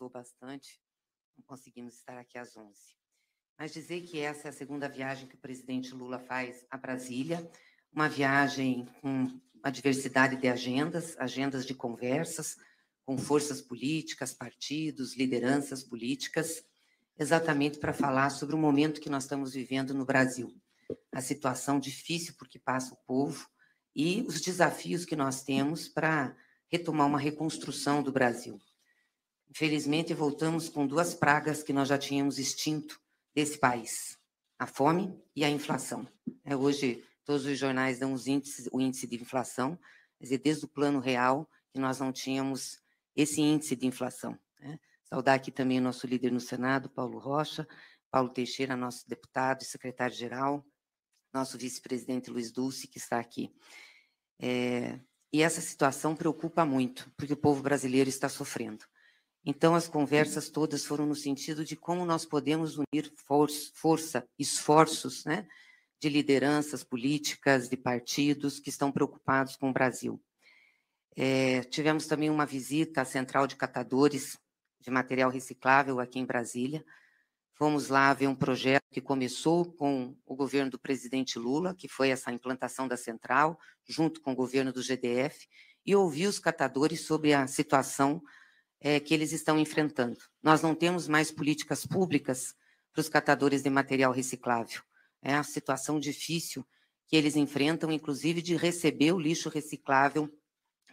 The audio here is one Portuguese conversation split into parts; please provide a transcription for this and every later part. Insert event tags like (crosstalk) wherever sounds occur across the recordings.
atrasou bastante, não conseguimos estar aqui às 11. Mas dizer que essa é a segunda viagem que o presidente Lula faz a Brasília, uma viagem com uma diversidade de agendas, agendas de conversas com forças políticas, partidos, lideranças políticas, exatamente para falar sobre o momento que nós estamos vivendo no Brasil, a situação difícil por que passa o povo e os desafios que nós temos para retomar uma reconstrução do Brasil. Infelizmente, voltamos com duas pragas que nós já tínhamos extinto desse país: a fome e a inflação. É, hoje, todos os jornais dão os índices, o índice de inflação, quer dizer, desde o plano real, que nós não tínhamos esse índice de inflação. Né? Saudar aqui também o nosso líder no Senado, Paulo Rocha, Paulo Teixeira, nosso deputado e secretário-geral, nosso vice-presidente Luiz Dulce, que está aqui. É, e essa situação preocupa muito, porque o povo brasileiro está sofrendo. Então, as conversas todas foram no sentido de como nós podemos unir for força, esforços né, de lideranças políticas, de partidos que estão preocupados com o Brasil. É, tivemos também uma visita à Central de Catadores de Material Reciclável aqui em Brasília. Fomos lá ver um projeto que começou com o governo do presidente Lula, que foi essa implantação da central, junto com o governo do GDF, e ouvir os catadores sobre a situação é, que eles estão enfrentando. Nós não temos mais políticas públicas para os catadores de material reciclável. É a situação difícil que eles enfrentam, inclusive de receber o lixo reciclável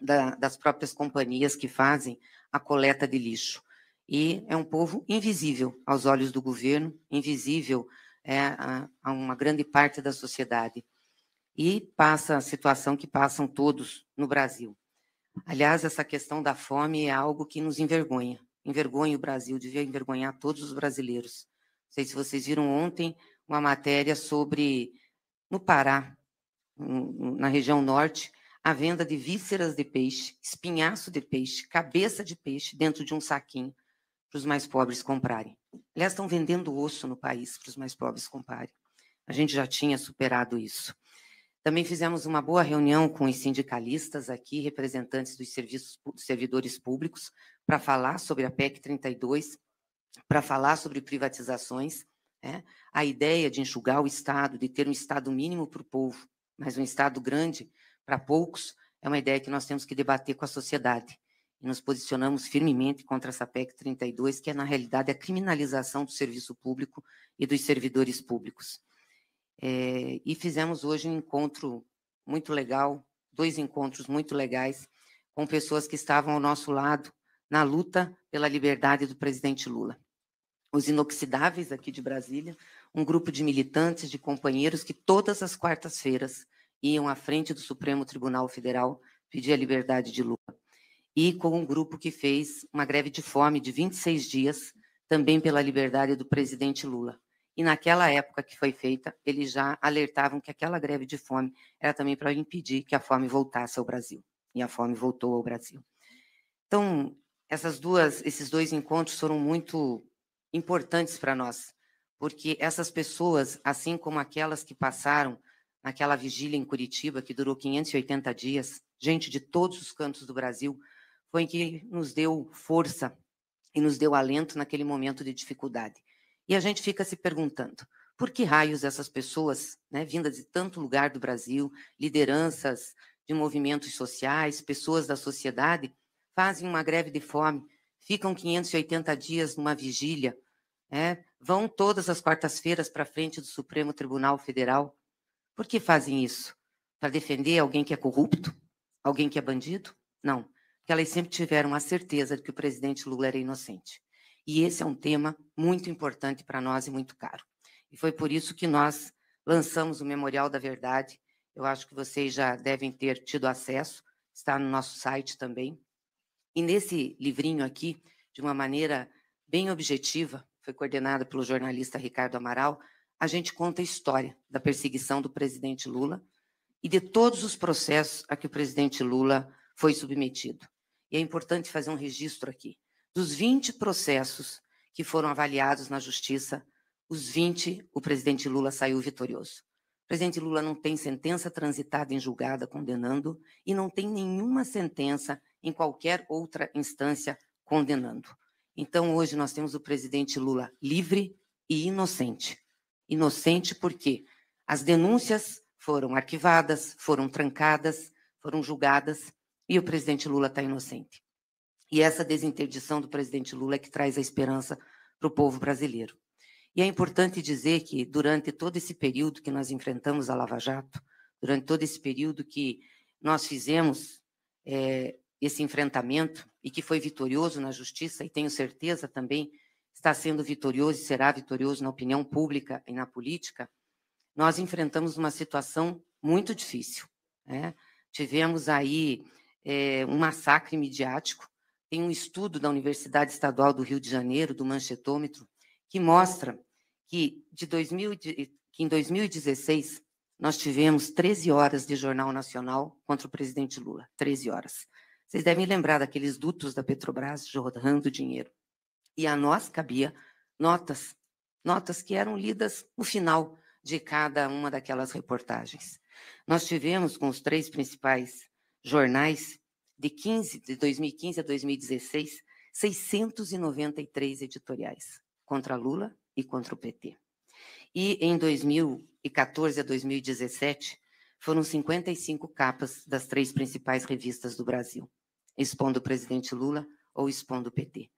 da, das próprias companhias que fazem a coleta de lixo. E é um povo invisível aos olhos do governo, invisível é, a, a uma grande parte da sociedade. E passa a situação que passam todos no Brasil. Aliás, essa questão da fome é algo que nos envergonha. Envergonha o Brasil, devia envergonhar todos os brasileiros. Não sei se vocês viram ontem uma matéria sobre, no Pará, na região norte, a venda de vísceras de peixe, espinhaço de peixe, cabeça de peixe dentro de um saquinho para os mais pobres comprarem. Aliás, estão vendendo osso no país para os mais pobres comprarem. A gente já tinha superado isso. Também fizemos uma boa reunião com os sindicalistas aqui, representantes dos serviços dos servidores públicos, para falar sobre a PEC 32, para falar sobre privatizações, né? a ideia de enxugar o Estado, de ter um Estado mínimo para o povo, mas um Estado grande para poucos, é uma ideia que nós temos que debater com a sociedade. E nos posicionamos firmemente contra essa PEC 32, que é, na realidade, a criminalização do serviço público e dos servidores públicos. É, e fizemos hoje um encontro muito legal, dois encontros muito legais, com pessoas que estavam ao nosso lado na luta pela liberdade do presidente Lula. Os Inoxidáveis, aqui de Brasília, um grupo de militantes, de companheiros que todas as quartas-feiras iam à frente do Supremo Tribunal Federal pedir a liberdade de Lula. E com um grupo que fez uma greve de fome de 26 dias, também pela liberdade do presidente Lula. E naquela época que foi feita, eles já alertavam que aquela greve de fome era também para impedir que a fome voltasse ao Brasil. E a fome voltou ao Brasil. Então, essas duas, esses dois encontros foram muito importantes para nós, porque essas pessoas, assim como aquelas que passaram naquela vigília em Curitiba, que durou 580 dias, gente de todos os cantos do Brasil, foi que nos deu força e nos deu alento naquele momento de dificuldade. E a gente fica se perguntando, por que raios essas pessoas, né, vindas de tanto lugar do Brasil, lideranças de movimentos sociais, pessoas da sociedade, fazem uma greve de fome, ficam 580 dias numa vigília, né, vão todas as quartas-feiras para frente do Supremo Tribunal Federal? Por que fazem isso? Para defender alguém que é corrupto? Alguém que é bandido? Não. Porque elas sempre tiveram a certeza de que o presidente Lula era inocente e esse é um tema muito importante para nós e muito caro. E foi por isso que nós lançamos o Memorial da Verdade. Eu acho que vocês já devem ter tido acesso, está no nosso site também. E nesse livrinho aqui, de uma maneira bem objetiva, foi coordenada pelo jornalista Ricardo Amaral, a gente conta a história da perseguição do presidente Lula e de todos os processos a que o presidente Lula foi submetido. E é importante fazer um registro aqui. Dos 20 processos que foram avaliados na justiça, os 20, o presidente Lula saiu vitorioso. O presidente Lula não tem sentença transitada em julgada condenando e não tem nenhuma sentença em qualquer outra instância condenando. Então, hoje, nós temos o presidente Lula livre e inocente. Inocente porque as denúncias foram arquivadas, foram trancadas, foram julgadas e o presidente Lula está inocente. E é essa desinterdição do presidente Lula é que traz a esperança para o povo brasileiro. E é importante dizer que, durante todo esse período que nós enfrentamos a Lava Jato, durante todo esse período que nós fizemos é, esse enfrentamento e que foi vitorioso na justiça, e tenho certeza também está sendo vitorioso e será vitorioso na opinião pública e na política, nós enfrentamos uma situação muito difícil. Né? Tivemos aí é, um massacre midiático tem um estudo da Universidade Estadual do Rio de Janeiro, do Manchetômetro, que mostra que, de 2000, que em 2016 nós tivemos 13 horas de Jornal Nacional contra o presidente Lula. 13 horas. Vocês devem lembrar daqueles dutos da Petrobras jorrando dinheiro. E a nós cabia notas, notas que eram lidas no final de cada uma daquelas reportagens. Nós tivemos com os três principais jornais de 15 de 2015 a 2016, 693 editoriais contra Lula e contra o PT. E em 2014 a 2017, foram 55 capas das três principais revistas do Brasil, expondo o presidente Lula ou expondo o PT.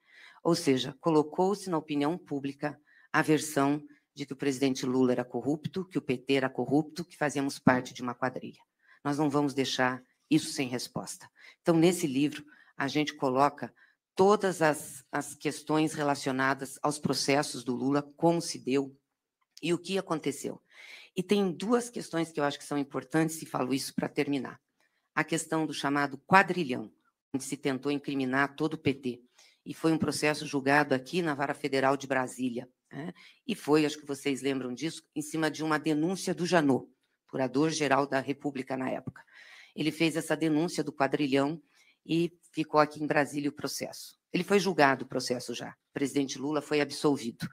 Ou seja, colocou-se na opinião pública a versão de que o presidente Lula era corrupto, que o PT era corrupto, que fazíamos parte de uma quadrilha. Nós não vamos deixar isso sem resposta. Então, nesse livro, a gente coloca todas as, as questões relacionadas aos processos do Lula, como se deu e o que aconteceu. E tem duas questões que eu acho que são importantes, e falo isso para terminar. A questão do chamado quadrilhão, onde se tentou incriminar todo o PT. E foi um processo julgado aqui na Vara Federal de Brasília. Né? E foi, acho que vocês lembram disso, em cima de uma denúncia do Janot, curador geral da República na época ele fez essa denúncia do quadrilhão e ficou aqui em Brasília o processo. Ele foi julgado o processo já. O presidente Lula foi absolvido.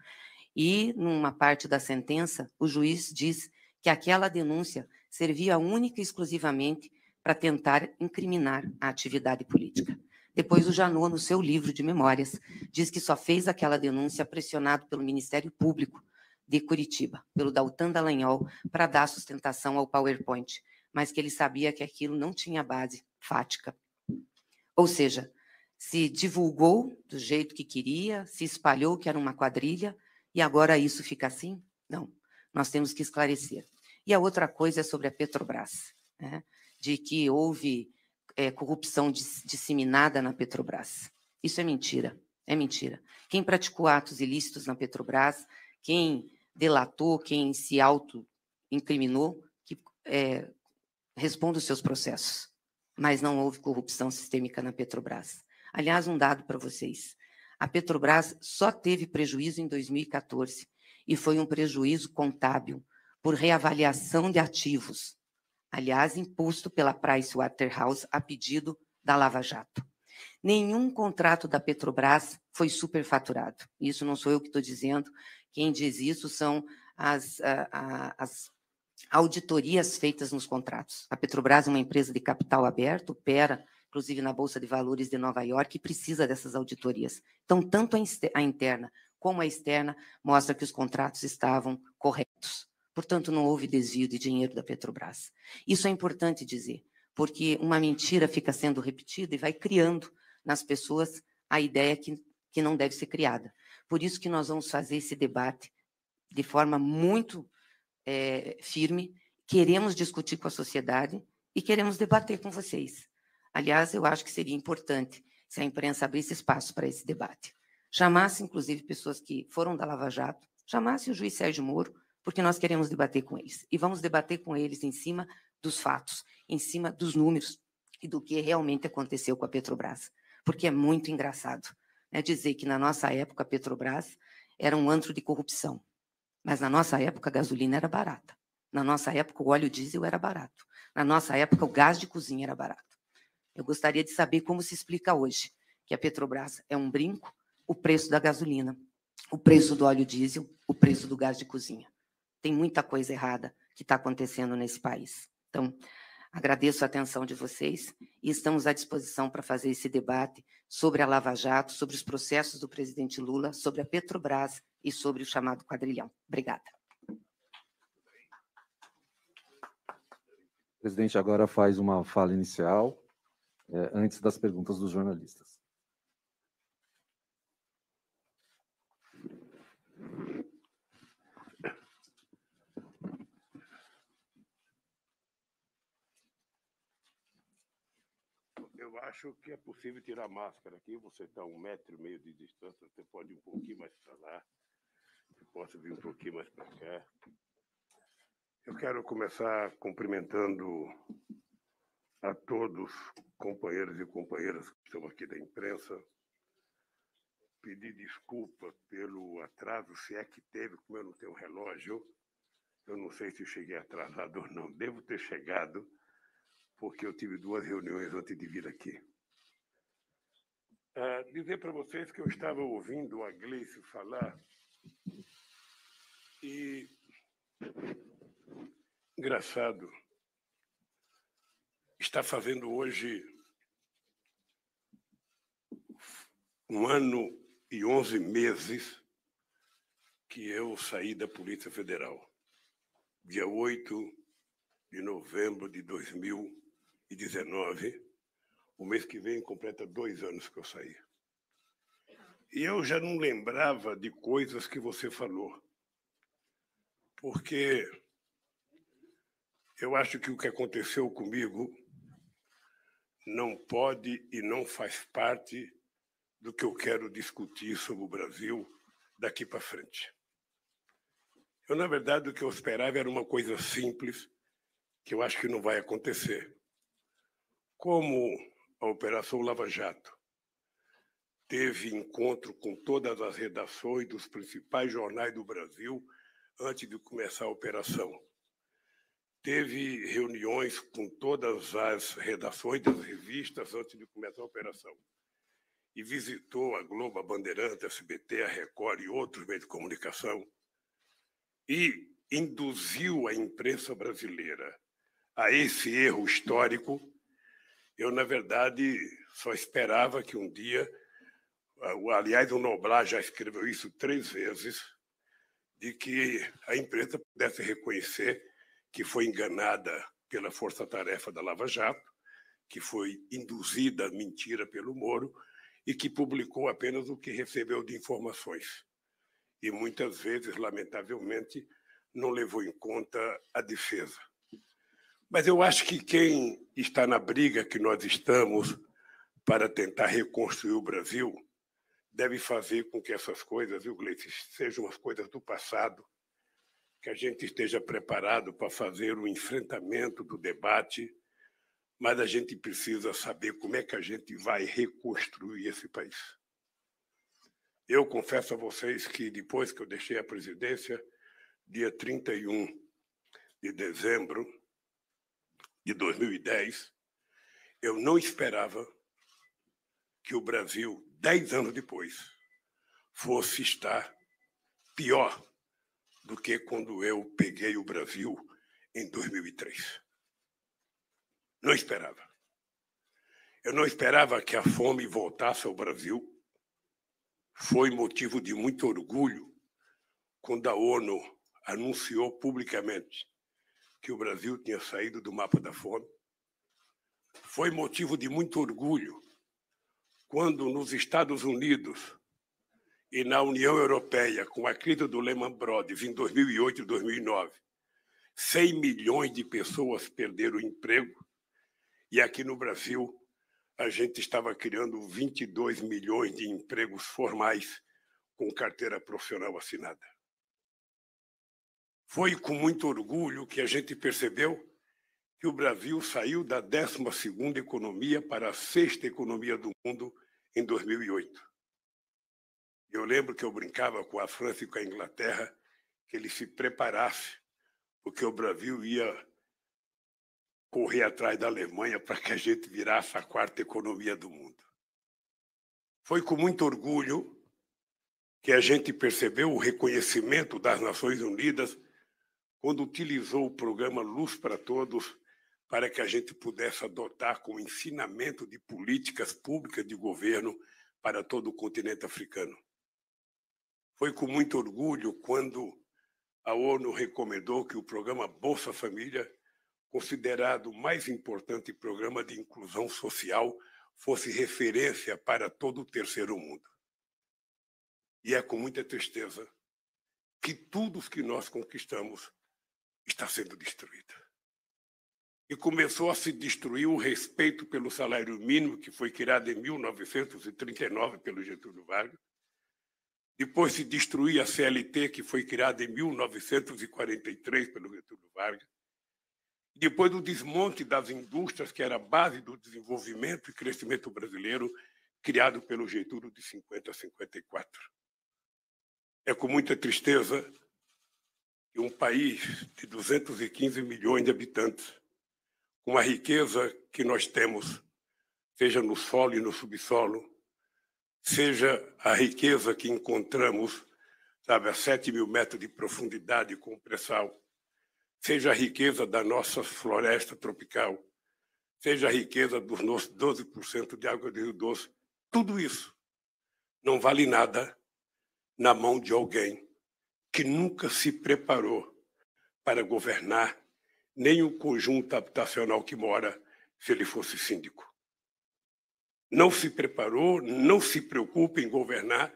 E, numa parte da sentença, o juiz diz que aquela denúncia servia única e exclusivamente para tentar incriminar a atividade política. Depois, o Janot, no seu livro de memórias, diz que só fez aquela denúncia pressionado pelo Ministério Público de Curitiba, pelo Daltan Dallagnol, para dar sustentação ao PowerPoint mas que ele sabia que aquilo não tinha base fática. Ou seja, se divulgou do jeito que queria, se espalhou que era uma quadrilha, e agora isso fica assim? Não, nós temos que esclarecer. E a outra coisa é sobre a Petrobras, né? de que houve é, corrupção dis disseminada na Petrobras. Isso é mentira, é mentira. Quem praticou atos ilícitos na Petrobras, quem delatou, quem se auto-incriminou, que é, responda os seus processos. Mas não houve corrupção sistêmica na Petrobras. Aliás, um dado para vocês: a Petrobras só teve prejuízo em 2014 e foi um prejuízo contábil por reavaliação de ativos, aliás, imposto pela Pricewaterhouse a pedido da Lava Jato. Nenhum contrato da Petrobras foi superfaturado. Isso não sou eu que estou dizendo. Quem diz isso são as, ah, ah, as auditorias feitas nos contratos. A Petrobras é uma empresa de capital aberto, opera inclusive na Bolsa de Valores de Nova York, e precisa dessas auditorias. Então, tanto a interna como a externa mostra que os contratos estavam corretos. Portanto, não houve desvio de dinheiro da Petrobras. Isso é importante dizer, porque uma mentira fica sendo repetida e vai criando nas pessoas a ideia que, que não deve ser criada. Por isso que nós vamos fazer esse debate de forma muito é, firme, queremos discutir com a sociedade e queremos debater com vocês. Aliás, eu acho que seria importante se a imprensa abrisse espaço para esse debate. Chamasse, inclusive, pessoas que foram da Lava Jato, chamasse o juiz Sérgio Moro, porque nós queremos debater com eles. E vamos debater com eles em cima dos fatos, em cima dos números e do que realmente aconteceu com a Petrobras. Porque é muito engraçado né, dizer que, na nossa época, a Petrobras era um antro de corrupção. Mas na nossa época a gasolina era barata. Na nossa época o óleo diesel era barato. Na nossa época o gás de cozinha era barato. Eu gostaria de saber como se explica hoje que a Petrobras é um brinco, o preço da gasolina, o preço do óleo diesel, o preço do gás de cozinha. Tem muita coisa errada que está acontecendo nesse país. Então, agradeço a atenção de vocês e estamos à disposição para fazer esse debate sobre a Lava Jato, sobre os processos do presidente Lula, sobre a Petrobras e sobre o chamado quadrilhão. Obrigada. O presidente agora faz uma fala inicial, é, antes das perguntas dos jornalistas. Eu acho que é possível tirar a máscara aqui. Você está a um metro e meio de distância, você pode ir um pouquinho mais para lá possa vir um pouquinho mais para cá. Eu quero começar cumprimentando a todos, companheiros e companheiras que estão aqui da imprensa, pedir desculpa pelo atraso, se é que teve, como eu não tenho relógio, eu não sei se cheguei atrasado ou não, devo ter chegado, porque eu tive duas reuniões antes de vir aqui. Uh, dizer para vocês que eu estava ouvindo a Gleice falar e engraçado, está fazendo hoje um ano e onze meses que eu saí da Polícia Federal, dia 8 de novembro de 2019. O mês que vem completa dois anos que eu saí. E eu já não lembrava de coisas que você falou porque eu acho que o que aconteceu comigo não pode e não faz parte do que eu quero discutir sobre o Brasil daqui para frente. Eu, na verdade, o que eu esperava era uma coisa simples, que eu acho que não vai acontecer. Como a Operação Lava Jato teve encontro com todas as redações dos principais jornais do Brasil antes de começar a operação. Teve reuniões com todas as redações das revistas antes de começar a operação. E visitou a Globo, a Bandeirante, a SBT, a Record e outros meios de comunicação. E induziu a imprensa brasileira a esse erro histórico. Eu, na verdade, só esperava que um dia. Aliás, o Noblar já escreveu isso três vezes de que a imprensa pudesse reconhecer que foi enganada pela força-tarefa da Lava Jato, que foi induzida à mentira pelo Moro e que publicou apenas o que recebeu de informações. E muitas vezes, lamentavelmente, não levou em conta a defesa. Mas eu acho que quem está na briga que nós estamos para tentar reconstruir o Brasil deve fazer com que essas coisas, viu, Gleice, sejam as coisas do passado, que a gente esteja preparado para fazer o enfrentamento do debate, mas a gente precisa saber como é que a gente vai reconstruir esse país. Eu confesso a vocês que depois que eu deixei a presidência, dia 31 de dezembro de 2010, eu não esperava que o Brasil dez anos depois, fosse estar pior do que quando eu peguei o Brasil em 2003. Não esperava. Eu não esperava que a fome voltasse ao Brasil. Foi motivo de muito orgulho quando a ONU anunciou publicamente que o Brasil tinha saído do mapa da fome. Foi motivo de muito orgulho quando nos Estados Unidos e na União Europeia, com a crise do Lehman Brothers em 2008 e 2009, 100 milhões de pessoas perderam o emprego, e aqui no Brasil a gente estava criando 22 milhões de empregos formais com carteira profissional assinada. Foi com muito orgulho que a gente percebeu que o Brasil saiu da 12ª economia para a sexta economia do mundo em 2008. Eu lembro que eu brincava com a França e com a Inglaterra que ele se preparasse, porque o Brasil ia correr atrás da Alemanha para que a gente virasse a quarta economia do mundo. Foi com muito orgulho que a gente percebeu o reconhecimento das Nações Unidas quando utilizou o programa Luz para Todos para que a gente pudesse adotar como ensinamento de políticas públicas de governo para todo o continente africano. Foi com muito orgulho quando a ONU recomendou que o programa Bolsa Família, considerado o mais importante programa de inclusão social, fosse referência para todo o terceiro mundo. E é com muita tristeza que tudo o que nós conquistamos está sendo destruído e começou a se destruir o respeito pelo salário mínimo, que foi criado em 1939 pelo Getúlio Vargas. Depois se destruiu a CLT, que foi criada em 1943 pelo Getúlio Vargas. Depois do desmonte das indústrias, que era a base do desenvolvimento e crescimento brasileiro, criado pelo Getúlio de 50 a 54. É com muita tristeza que um país de 215 milhões de habitantes com a riqueza que nós temos, seja no solo e no subsolo, seja a riqueza que encontramos, sabe, a 7 mil metros de profundidade com o pré-sal, seja a riqueza da nossa floresta tropical, seja a riqueza dos nossos 12% de água do Rio Doce, tudo isso não vale nada na mão de alguém que nunca se preparou para governar nem o conjunto habitacional que mora se ele fosse síndico. Não se preparou, não se preocupa em governar,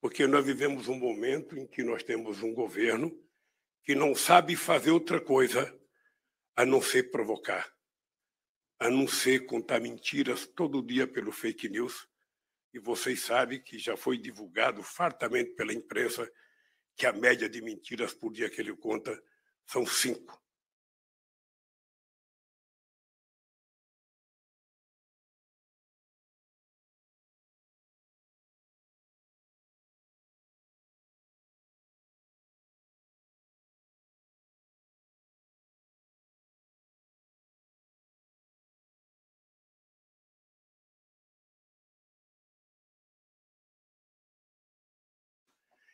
porque nós vivemos um momento em que nós temos um governo que não sabe fazer outra coisa a não ser provocar, a não ser contar mentiras todo dia pelo fake news. E vocês sabem que já foi divulgado fartamente pela imprensa que a média de mentiras por dia que ele conta são cinco.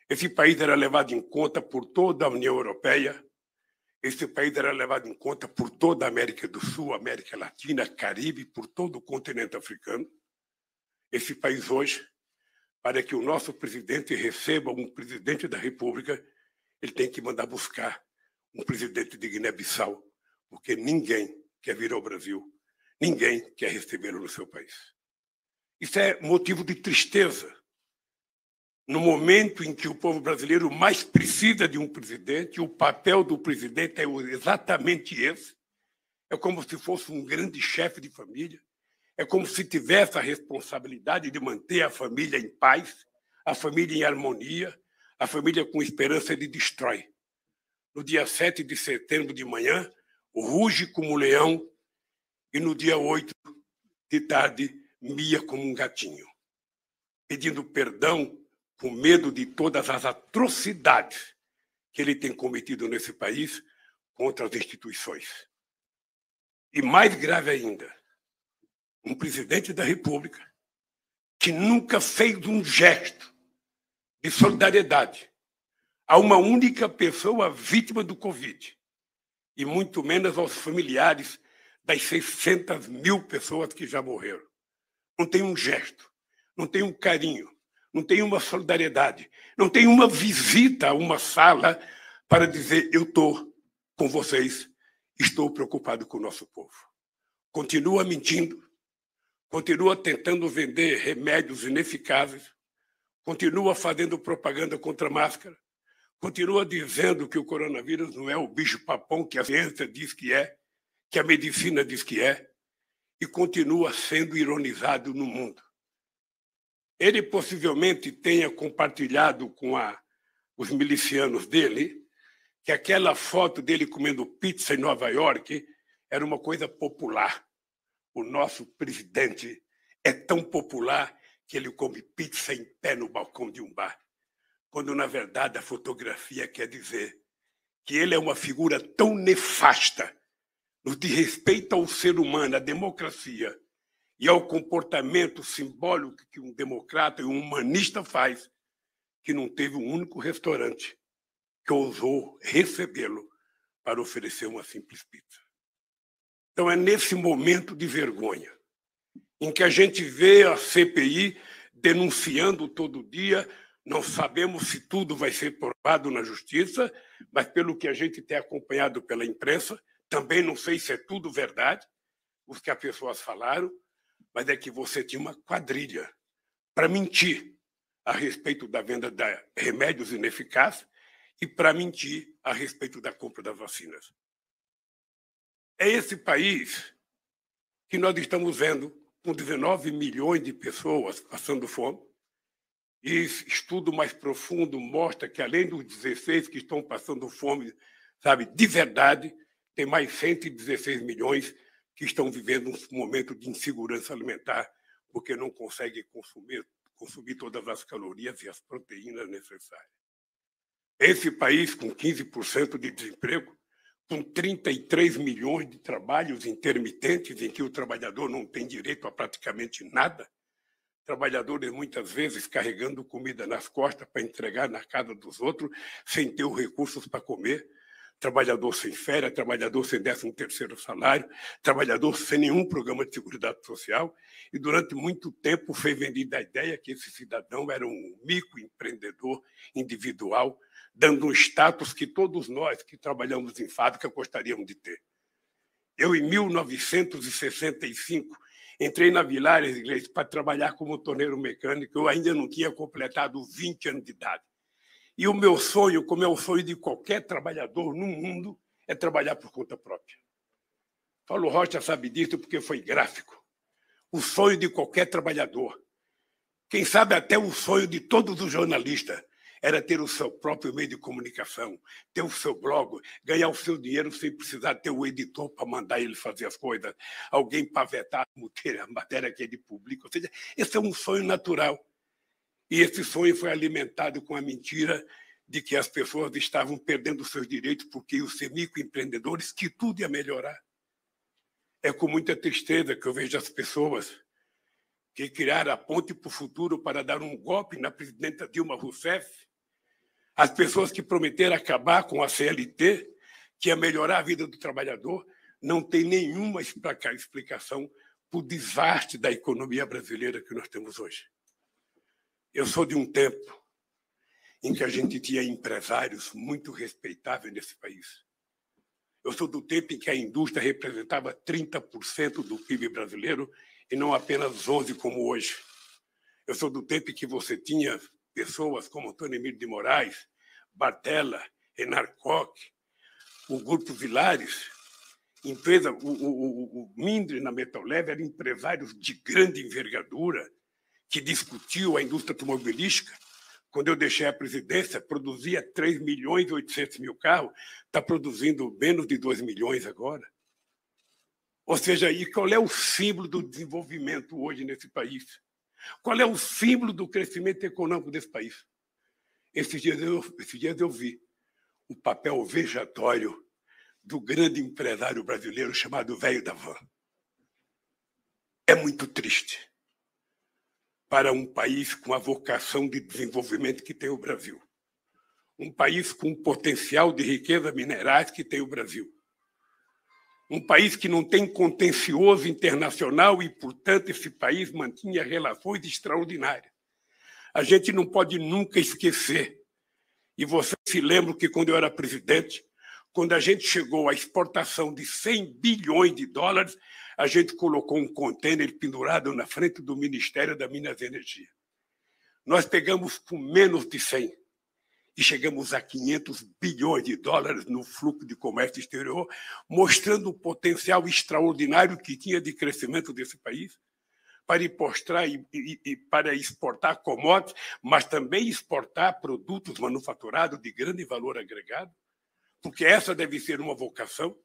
Esse país era levado em conta por toda a União Europeia, esse país era levado em conta por toda a América do Sul, América Latina, Caribe, por todo o continente africano. Esse país hoje, para que o nosso presidente receba um presidente da República, ele tem que mandar buscar um presidente de Guiné-Bissau, porque ninguém quer vir ao Brasil, ninguém quer recebê-lo no seu país. Isso é motivo de tristeza no momento em que o povo brasileiro mais precisa de um presidente, o papel do presidente é exatamente esse. É como se fosse um grande chefe de família, é como se tivesse a responsabilidade de manter a família em paz, a família em harmonia, a família com esperança de destrói. No dia 7 de setembro de manhã, ruge como um leão e no dia 8 de tarde, mia como um gatinho, pedindo perdão com medo de todas as atrocidades que ele tem cometido nesse país contra as instituições. E mais grave ainda, um presidente da República que nunca fez um gesto de solidariedade a uma única pessoa vítima do Covid, e muito menos aos familiares das 600 mil pessoas que já morreram. Não tem um gesto, não tem um carinho, não tem uma solidariedade, não tem uma visita a uma sala para dizer: eu estou com vocês, estou preocupado com o nosso povo. Continua mentindo, continua tentando vender remédios ineficazes, continua fazendo propaganda contra a máscara, continua dizendo que o coronavírus não é o bicho-papão que a ciência diz que é, que a medicina diz que é, e continua sendo ironizado no mundo ele possivelmente tenha compartilhado com a, os milicianos dele que aquela foto dele comendo pizza em Nova York era uma coisa popular. O nosso presidente é tão popular que ele come pizza em pé no balcão de um bar, quando na verdade a fotografia quer dizer que ele é uma figura tão nefasta no que respeita ao ser humano, à democracia e ao é comportamento simbólico que um democrata e um humanista faz, que não teve um único restaurante que ousou recebê-lo para oferecer uma simples pizza. Então é nesse momento de vergonha em que a gente vê a CPI denunciando todo dia, não sabemos se tudo vai ser provado na justiça, mas pelo que a gente tem acompanhado pela imprensa, também não sei se é tudo verdade, os que as pessoas falaram, mas é que você tinha uma quadrilha para mentir a respeito da venda de remédios ineficazes e para mentir a respeito da compra das vacinas. É esse país que nós estamos vendo com 19 milhões de pessoas passando fome. E estudo mais profundo mostra que, além dos 16 que estão passando fome, sabe, de verdade, tem mais 116 milhões que estão vivendo um momento de insegurança alimentar, porque não conseguem consumir, consumir todas as calorias e as proteínas necessárias. Esse país com 15% de desemprego, com 33 milhões de trabalhos intermitentes em que o trabalhador não tem direito a praticamente nada, trabalhadores muitas vezes carregando comida nas costas para entregar na casa dos outros sem ter os recursos para comer, trabalhador sem férias, trabalhador sem 13 terceiro salário, trabalhador sem nenhum programa de seguridade social, e durante muito tempo foi vendida a ideia que esse cidadão era um microempreendedor individual, dando um status que todos nós que trabalhamos em fábrica gostaríamos de ter. Eu, em 1965, entrei na Vilares Inglês para trabalhar como torneiro mecânico, eu ainda não tinha completado 20 anos de idade. E o meu sonho, como é o sonho de qualquer trabalhador no mundo, é trabalhar por conta própria. Paulo Rocha sabe disso porque foi gráfico. O sonho de qualquer trabalhador, quem sabe até o sonho de todos os jornalistas, era ter o seu próprio meio de comunicação, ter o seu blog, ganhar o seu dinheiro sem precisar ter o editor para mandar ele fazer as coisas, alguém para vetar a matéria que ele é publica. Ou seja, esse é um sonho natural. E esse sonho foi alimentado com a mentira de que as pessoas estavam perdendo seus direitos porque os semicoempreendedores microempreendedores, que tudo ia melhorar. É com muita tristeza que eu vejo as pessoas que criaram a ponte para o futuro para dar um golpe na presidenta Dilma Rousseff, as pessoas que prometeram acabar com a CLT, que ia melhorar a vida do trabalhador, não tem nenhuma explicação para o desastre da economia brasileira que nós temos hoje. Eu sou de um tempo em que a gente tinha empresários muito respeitáveis nesse país. Eu sou do tempo em que a indústria representava 30% do PIB brasileiro e não apenas 11% como hoje. Eu sou do tempo em que você tinha pessoas como Antônio Emílio de Moraes, Bartella, Renar Koch, o Grupo Vilares, empresa, o, o, o, o Mindre na Metal Leve eram empresários de grande envergadura, que discutiu a indústria automobilística, quando eu deixei a presidência, produzia 3 milhões e 800 mil carros, está produzindo menos de 2 milhões agora. Ou seja, e qual é o símbolo do desenvolvimento hoje nesse país? Qual é o símbolo do crescimento econômico desse país? Esses dias eu, esses dias eu vi o papel vexatório do grande empresário brasileiro chamado Velho da Van. É muito triste para um país com a vocação de desenvolvimento que tem o Brasil. Um país com o potencial de riqueza minerais que tem o Brasil. Um país que não tem contencioso internacional e, portanto, esse país mantinha relações extraordinárias. A gente não pode nunca esquecer. E você se lembra que, quando eu era presidente, quando a gente chegou à exportação de 100 bilhões de dólares, a gente colocou um contêiner pendurado na frente do Ministério da Minas e Energia. Nós pegamos com menos de 100 e chegamos a 500 bilhões de dólares no fluxo de comércio exterior, mostrando o potencial extraordinário que tinha de crescimento desse país para importar e, e, e, para exportar commodities, mas também exportar produtos manufaturados de grande valor agregado, porque essa deve ser uma vocação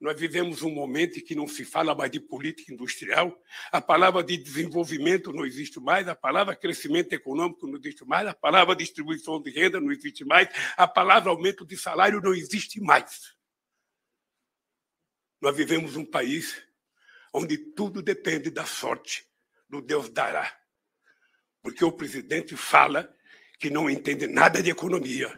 nós vivemos um momento em que não se fala mais de política industrial, a palavra de desenvolvimento não existe mais, a palavra crescimento econômico não existe mais, a palavra distribuição de renda não existe mais, a palavra aumento de salário não existe mais. Nós vivemos um país onde tudo depende da sorte, do Deus dará. Porque o presidente fala que não entende nada de economia,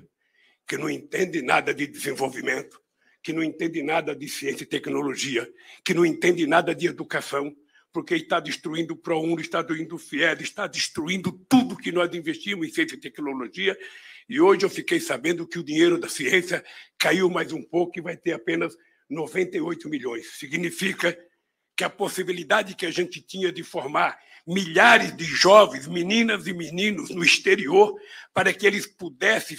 que não entende nada de desenvolvimento, que não entende nada de ciência e tecnologia, que não entende nada de educação, porque está destruindo o ProUni, está destruindo o FIED, está destruindo tudo que nós investimos em ciência e tecnologia. E hoje eu fiquei sabendo que o dinheiro da ciência caiu mais um pouco e vai ter apenas 98 milhões. Significa que a possibilidade que a gente tinha de formar milhares de jovens, meninas e meninos no exterior, para que eles pudessem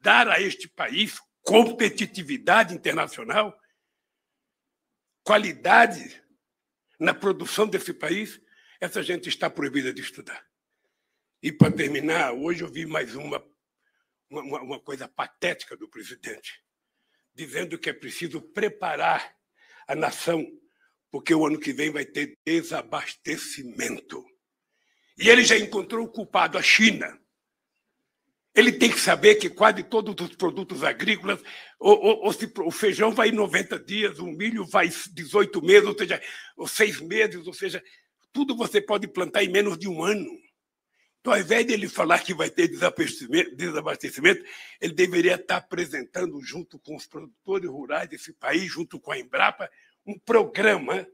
dar a este país competitividade internacional, qualidade na produção desse país, essa gente está proibida de estudar. E para terminar, hoje eu vi mais uma, uma, uma coisa patética do presidente, dizendo que é preciso preparar a nação, porque o ano que vem vai ter desabastecimento. E ele já encontrou o culpado, a China. Ele tem que saber que quase todos os produtos agrícolas, ou, ou, ou se, o feijão vai 90 dias, o milho vai 18 meses, ou seja, ou 6 meses, ou seja, tudo você pode plantar em menos de um ano. Então, ao invés de ele falar que vai ter desabastecimento, desabastecimento, ele deveria estar apresentando, junto com os produtores rurais desse país, junto com a Embrapa, um programa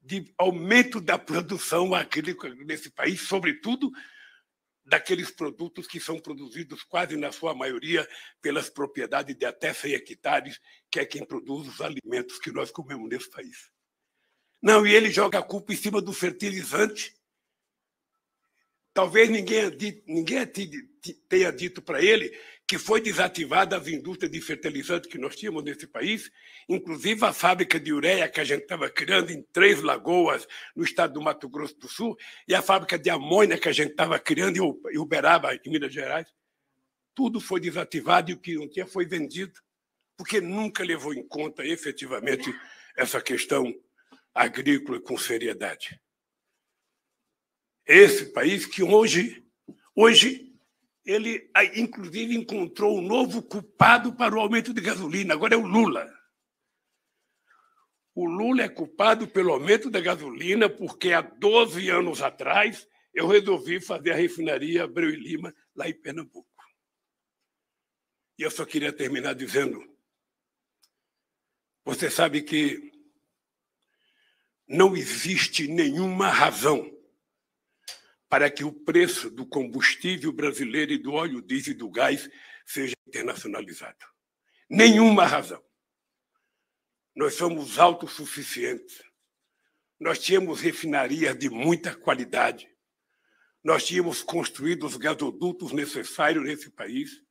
de aumento da produção agrícola nesse país, sobretudo daqueles produtos que são produzidos quase na sua maioria pelas propriedades de até 100 hectares, que é quem produz os alimentos que nós comemos nesse país. Não, e ele joga a culpa em cima do fertilizante Talvez ninguém, ninguém tenha dito para ele que foi desativada as indústrias de fertilizante que nós tínhamos nesse país, inclusive a fábrica de ureia que a gente estava criando em Três Lagoas, no estado do Mato Grosso do Sul, e a fábrica de amônia que a gente estava criando em Uberaba, em Minas Gerais. Tudo foi desativado e o que não tinha foi vendido, porque nunca levou em conta efetivamente essa questão agrícola com seriedade esse país que hoje, hoje ele ah, inclusive encontrou um novo culpado para o aumento de gasolina, agora é o Lula. O Lula é culpado pelo aumento da gasolina porque há 12 anos atrás eu resolvi fazer a refinaria Abreu e Lima lá em Pernambuco. E eu só queria terminar dizendo: você sabe que não existe nenhuma razão para que o preço do combustível brasileiro e do óleo diesel e do gás seja internacionalizado. Nenhuma razão. Nós somos autossuficientes. Nós tínhamos refinarias de muita qualidade. Nós tínhamos construído os gasodutos necessários nesse país.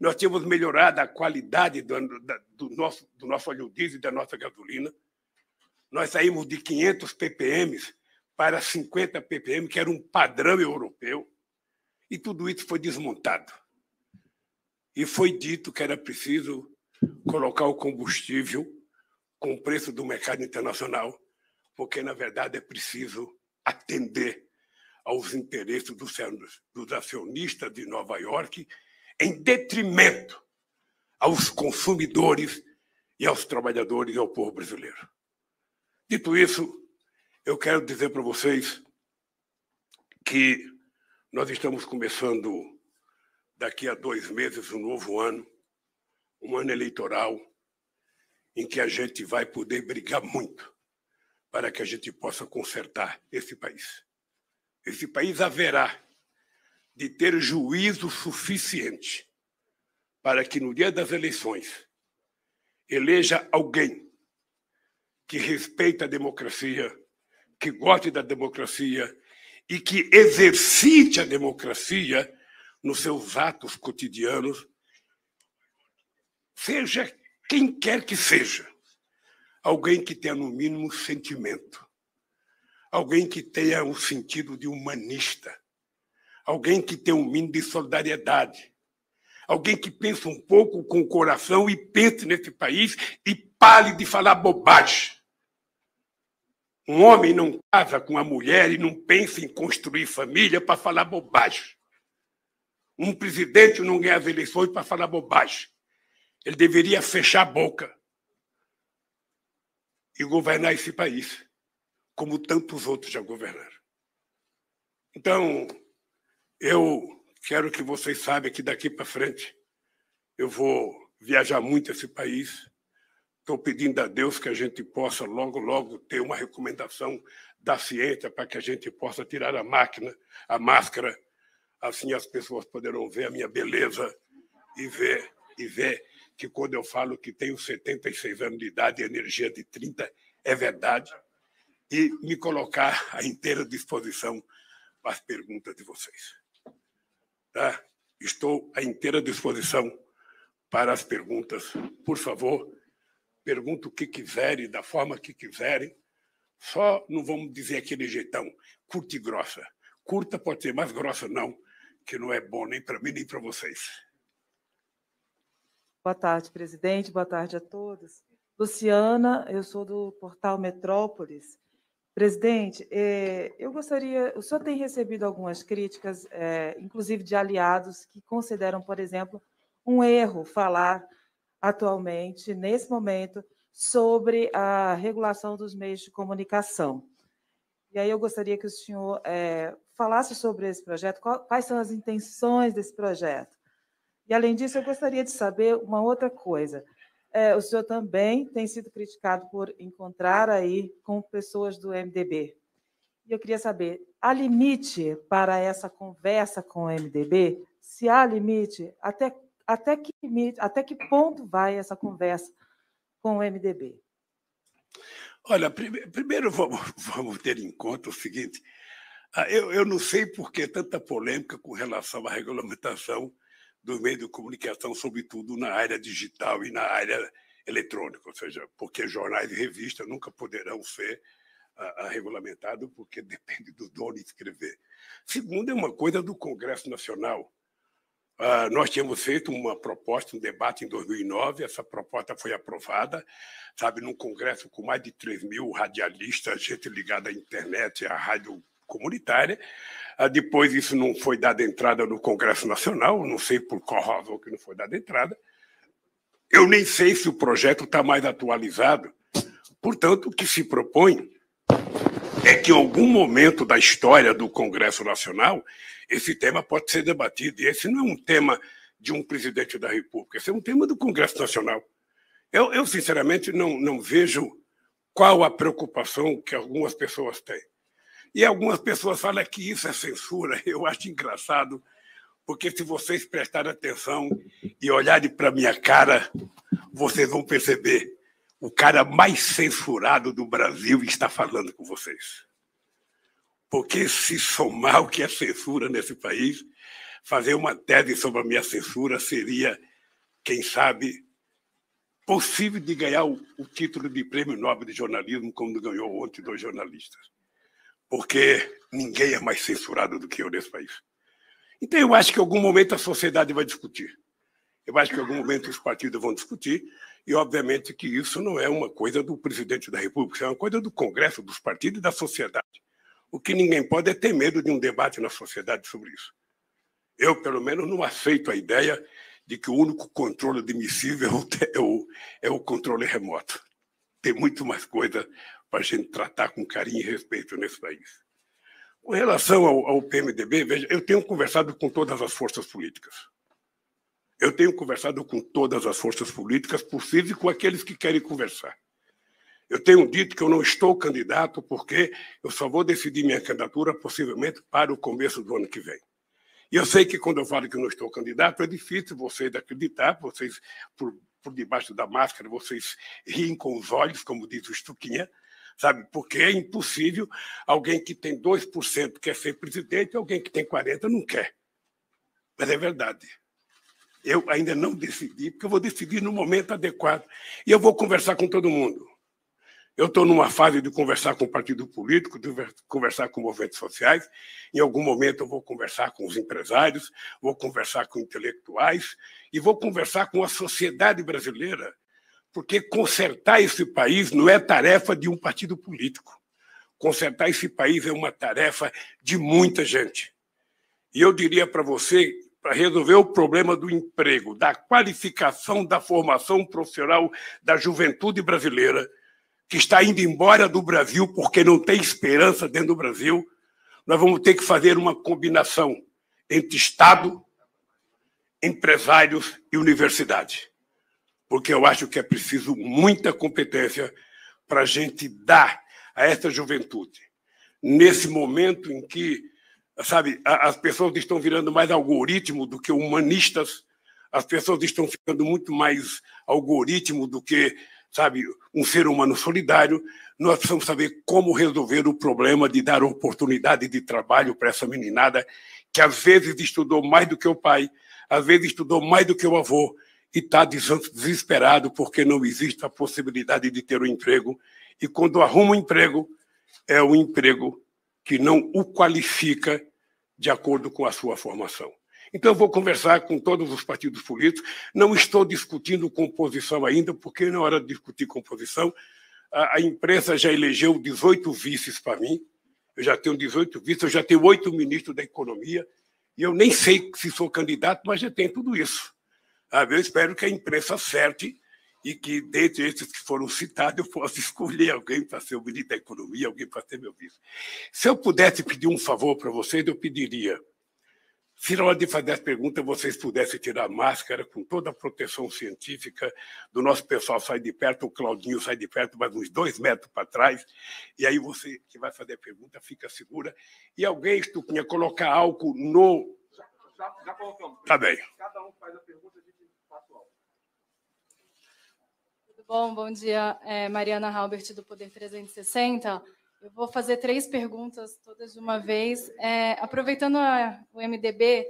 Nós tínhamos melhorado a qualidade do, do nosso, do nosso óleo diesel e da nossa gasolina. Nós saímos de 500 ppm para 50 ppm, que era um padrão europeu, e tudo isso foi desmontado. E foi dito que era preciso colocar o combustível com o preço do mercado internacional, porque, na verdade, é preciso atender aos interesses dos, acionistas de Nova York, em detrimento aos consumidores e aos trabalhadores e ao povo brasileiro. Dito isso, eu quero dizer para vocês que nós estamos começando daqui a dois meses um novo ano, um ano eleitoral, em que a gente vai poder brigar muito para que a gente possa consertar esse país. Esse país haverá de ter juízo suficiente para que no dia das eleições eleja alguém que respeita a democracia que goste da democracia e que exercite a democracia nos seus atos cotidianos, seja quem quer que seja, alguém que tenha no mínimo sentimento, alguém que tenha um sentido de humanista, alguém que tenha um mínimo de solidariedade, alguém que pense um pouco com o coração e pense nesse país e pare de falar bobagem. Um homem não casa com a mulher e não pensa em construir família para falar bobagem. Um presidente não ganha as eleições para falar bobagem. Ele deveria fechar a boca e governar esse país, como tantos outros já governaram. Então, eu quero que vocês saibam que daqui para frente eu vou viajar muito esse país Estou pedindo a Deus que a gente possa logo, logo ter uma recomendação da ciência para que a gente possa tirar a máquina, a máscara. Assim as pessoas poderão ver a minha beleza e ver, e ver que quando eu falo que tenho 76 anos de idade e energia de 30, é verdade. E me colocar à inteira disposição para as perguntas de vocês. Tá? Estou à inteira disposição para as perguntas. Por favor, pergunta o que quiserem, da forma que quiserem, só não vamos dizer aquele jeitão, curta e grossa. Curta pode ser, mas grossa não, que não é bom nem para mim nem para vocês. Boa tarde, presidente, boa tarde a todos. Luciana, eu sou do portal Metrópolis. Presidente, é, eu gostaria. O senhor tem recebido algumas críticas, é, inclusive de aliados, que consideram, por exemplo, um erro falar atualmente, nesse momento, sobre a regulação dos meios de comunicação. E aí eu gostaria que o senhor é, falasse sobre esse projeto, qual, quais são as intenções desse projeto. E, além disso, eu gostaria de saber uma outra coisa. É, o senhor também tem sido criticado por encontrar aí com pessoas do MDB. E eu queria saber, há limite para essa conversa com o MDB? Se há limite, até até que, até que ponto vai essa conversa com o MDB? Olha, primeiro vamos, (laughs) vamos ter em conta o seguinte: ah, eu, eu não sei por que tanta polêmica com relação à regulamentação do meio de comunicação, sobretudo na área digital e na área eletrônica, ou seja, porque jornais e revistas nunca poderão ser a, ah, a ah, porque (laughs) depende do dono escrever. Segundo, é uma coisa do Congresso Nacional. Ah, nós tínhamos feito uma proposta, um debate em 2009, essa proposta foi aprovada, sabe, num congresso com mais de 3 mil radialistas, gente ligada à internet, à rádio comunitária. Ah, depois isso não foi dada entrada no Congresso Nacional, não sei por qual razão que não foi dada entrada. Eu nem sei se o projeto está mais atualizado. Portanto, o que se propõe é que em algum momento da história do Congresso Nacional, esse tema pode ser debatido. E esse não é um tema de um presidente da República, esse é um tema do Congresso Nacional. Eu, eu sinceramente, não, não vejo qual a preocupação que algumas pessoas têm. E algumas pessoas falam que isso é censura. (laughs) Eu acho engraçado, porque se vocês prestarem atenção e olharem para minha cara, vocês vão perceber o cara mais censurado do Brasil está falando com vocês. Porque se somar o que é censura nesse país, fazer uma tese sobre a minha censura seria, quem sabe, possível de ganhar o, o título de Prêmio Nobel de Jornalismo, como ganhou ontem dois jornalistas. Porque ninguém é mais censurado do que eu nesse país. Então, eu acho que em algum momento a sociedade vai discutir. Eu acho que em algum momento os partidos vão discutir. E, obviamente, que isso não é uma coisa do presidente da República, é uma coisa do Congresso, dos partidos e da sociedade. O que ninguém pode é ter medo de um debate na sociedade sobre isso. Eu, pelo menos, não aceito a ideia de que o único controle admissível (laughs) é o, é o controle remoto. Tem muito mais coisa para a gente tratar com carinho e respeito nesse país. Com relação ao, ao PMDB, veja, eu tenho conversado com todas as forças políticas. Eu tenho conversado com todas as forças políticas possíveis e com aqueles que querem conversar. Eu tenho dito que eu não estou candidato porque eu só vou decidir minha candidatura possivelmente para o começo do ano que vem. E eu sei que quando eu falo que eu não estou candidato, é difícil vocês acreditar, vocês, por, por debaixo da máscara, vocês riem com os olhos, como diz o Estuquinha, sabe? Porque é impossível alguém que tem 2% quer ser presidente e alguém que tem 40% não quer. Mas é verdade. Eu ainda não decidi, porque eu vou decidir no momento adequado. E eu vou conversar com todo mundo. Eu estou numa fase de conversar com o partido político, de conversar com movimentos sociais. Em algum momento eu vou conversar com os empresários, vou conversar com intelectuais e vou conversar com a sociedade brasileira, porque consertar esse país não é tarefa de um partido político. Consertar esse país é uma tarefa de muita gente. E eu diria para você para resolver o problema do emprego, da qualificação da formação profissional da juventude brasileira, que está indo embora do Brasil porque não tem esperança dentro do Brasil, nós vamos ter que fazer uma combinação entre Estado, empresários e universidade. Porque eu acho que é preciso muita competência para a gente dar a essa juventude. Nesse momento em que sabe, as pessoas estão virando mais algoritmo do que humanistas, as pessoas estão ficando muito mais algoritmo do que, sabe, um ser humano solidário. Nós precisamos saber como resolver o problema de dar oportunidade de trabalho para essa meninada que às vezes estudou mais do que o pai, às vezes estudou mais do que o avô e está desesperado porque não existe a possibilidade de ter um emprego. E quando arruma um emprego, é um emprego que não o qualifica de acordo com a sua formação. Então, eu vou conversar com todos os partidos políticos. Não estou discutindo composição ainda, porque na é hora de discutir composição, a, a imprensa já elegeu 18 vices para mim. Eu já tenho 18 vices, eu já tenho oito ministros da Economia. E eu nem sei se sou candidato, mas já tenho tudo isso. Ah, eu espero que a imprensa acerte e que, dentre esses que foram citados, eu posso escolher alguém para ser o ministro da Economia, alguém para ser meu vice. Se eu pudesse pedir um favor para vocês, eu pediria. Se na hora de fazer as perguntas vocês pudessem tirar a máscara com toda a proteção científica do nosso pessoal sai de perto, o Claudinho sai de perto, mais uns dois metros para trás, e aí você que vai fazer a pergunta fica segura. E alguém, Tucunha, colocar álcool no. Já, já, já colocamos. Tá bem. Cada um faz a pergunta de Bom, bom dia, é, Mariana Halbert, do Poder 360. Eu vou fazer três perguntas, todas de uma vez. É, aproveitando a, o MDB,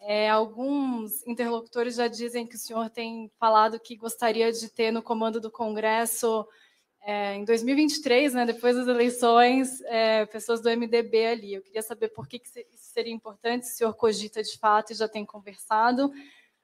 é, alguns interlocutores já dizem que o senhor tem falado que gostaria de ter no comando do Congresso, é, em 2023, né, depois das eleições, é, pessoas do MDB ali. Eu queria saber por que, que isso seria importante, se o senhor cogita de fato e já tem conversado.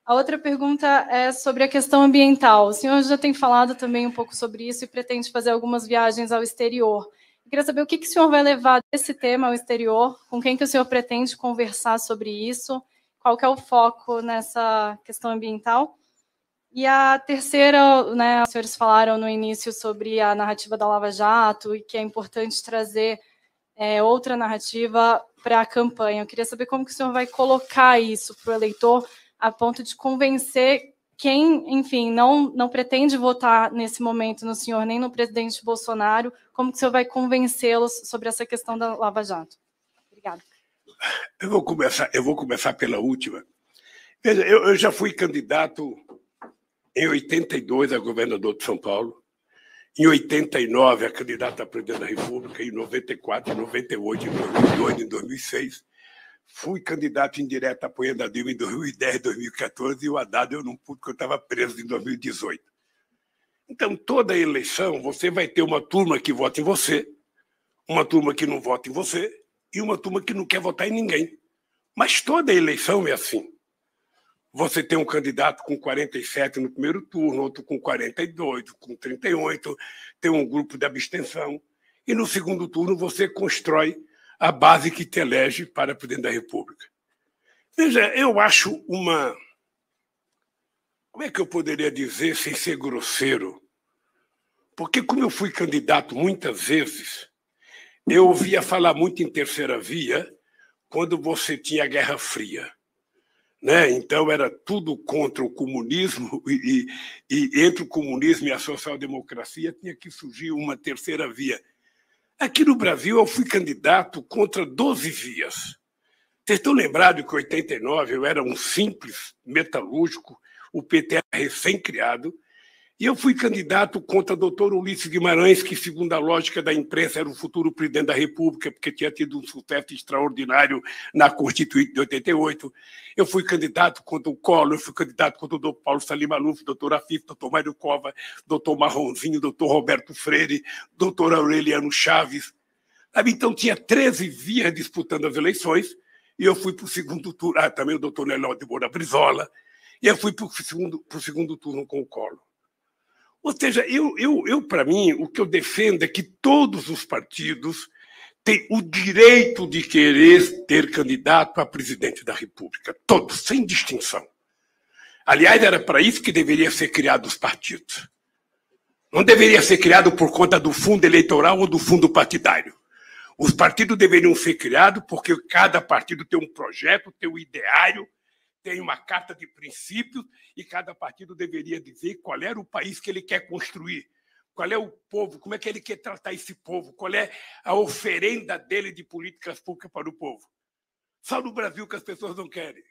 A outra pergunta é sobre a questão ambiental. O senhor já tem falado também um pouco sobre isso e pretende fazer algumas viagens ao exterior. Eu queria saber o que, que o senhor vai levar desse tema ao exterior, com quem que o senhor pretende conversar sobre isso, qual que é o foco nessa questão ambiental. E a terceira, né, os senhores falaram no início sobre a narrativa da Lava Jato e que é importante trazer é, outra narrativa para a campanha. Eu queria saber como que o senhor vai colocar isso para o eleitor, a ponto de convencer quem, enfim, não, não pretende votar nesse momento no senhor nem no presidente Bolsonaro, como que o senhor vai convencê-los sobre essa questão da Lava Jato? Obrigada. Eu vou começar, eu vou começar pela última. Veja, eu, eu já fui candidato em 82 a governador de São Paulo, em 89 a candidato a presidente da República, em 94, em 98, em 2002, em 2006 Fui candidato indireto apoiando a Dilma em 2010, 2014 e o Haddad eu não pude, porque eu estava preso em 2018. Então, toda eleição, você vai ter uma turma que vota em você, uma turma que não vota em você e uma turma que não quer votar em ninguém. Mas toda eleição é assim. Você tem um candidato com 47 no primeiro turno, outro com 42, com 38, tem um grupo de abstenção. E no segundo turno você constrói a base que te elege para presidente da República. Veja, eu acho uma. Como é que eu poderia dizer sem ser grosseiro? Porque, como eu fui candidato muitas vezes, eu ouvia falar muito em terceira via quando você tinha a Guerra Fria. Né? Então, era tudo contra o comunismo, (laughs) e, e, e entre o comunismo e a social-democracia tinha que surgir uma terceira via. Aqui no Brasil, eu fui candidato contra 12 vias. Vocês estão lembrados que em 89 eu era um simples metalúrgico, o PT recém-criado, e eu fui candidato contra o doutor Ulisses Guimarães, que, segundo a lógica da imprensa, era o futuro presidente da República, porque tinha tido um sucesso extraordinário na Constituinte de 88. Eu fui candidato contra o Collor, eu fui candidato contra o doutor Paulo Salim Maluf, doutor Afif, doutor Mário Cova, doutor Marronzinho, doutor Roberto Freire, doutor Aureliano Chaves. Então, tinha 13 vias disputando as eleições, e eu fui para o segundo turno. Ah, também o doutor Nelão de Moura Brizola. E eu fui para o segundo, segundo turno com o Collor. Ou seja, eu, eu, eu para mim, o que eu defendo é que todos os partidos têm o direito de querer ter candidato a presidente da República. Todos, sem distinção. Aliás, era para isso que deveria ser criado os partidos. Não deveria ser criado por conta do fundo eleitoral ou do fundo partidário. Os partidos deveriam ser criados porque cada partido tem um projeto, tem um ideário, tem uma carta de princípios e cada partido deveria dizer qual era o país que ele quer construir, qual é o povo, como é que ele quer tratar esse povo, qual é a oferenda dele de políticas públicas para o povo. Só no Brasil que as pessoas não querem.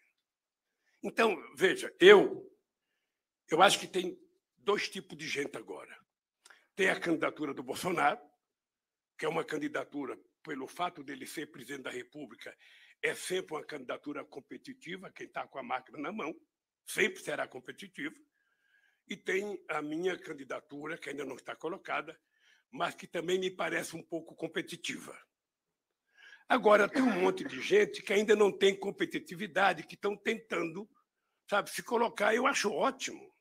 Então, veja, eu eu acho que tem dois tipos de gente agora. Tem a candidatura do Bolsonaro, que é uma candidatura pelo fato dele ser presidente da República é sempre uma candidatura competitiva, quem está com a máquina na mão sempre será competitiva. E tem a minha candidatura, que ainda não está colocada, mas que também me parece um pouco competitiva. Agora, tem um monte de gente que ainda não tem competitividade, que estão tentando sabe, se colocar. Eu acho ótimo.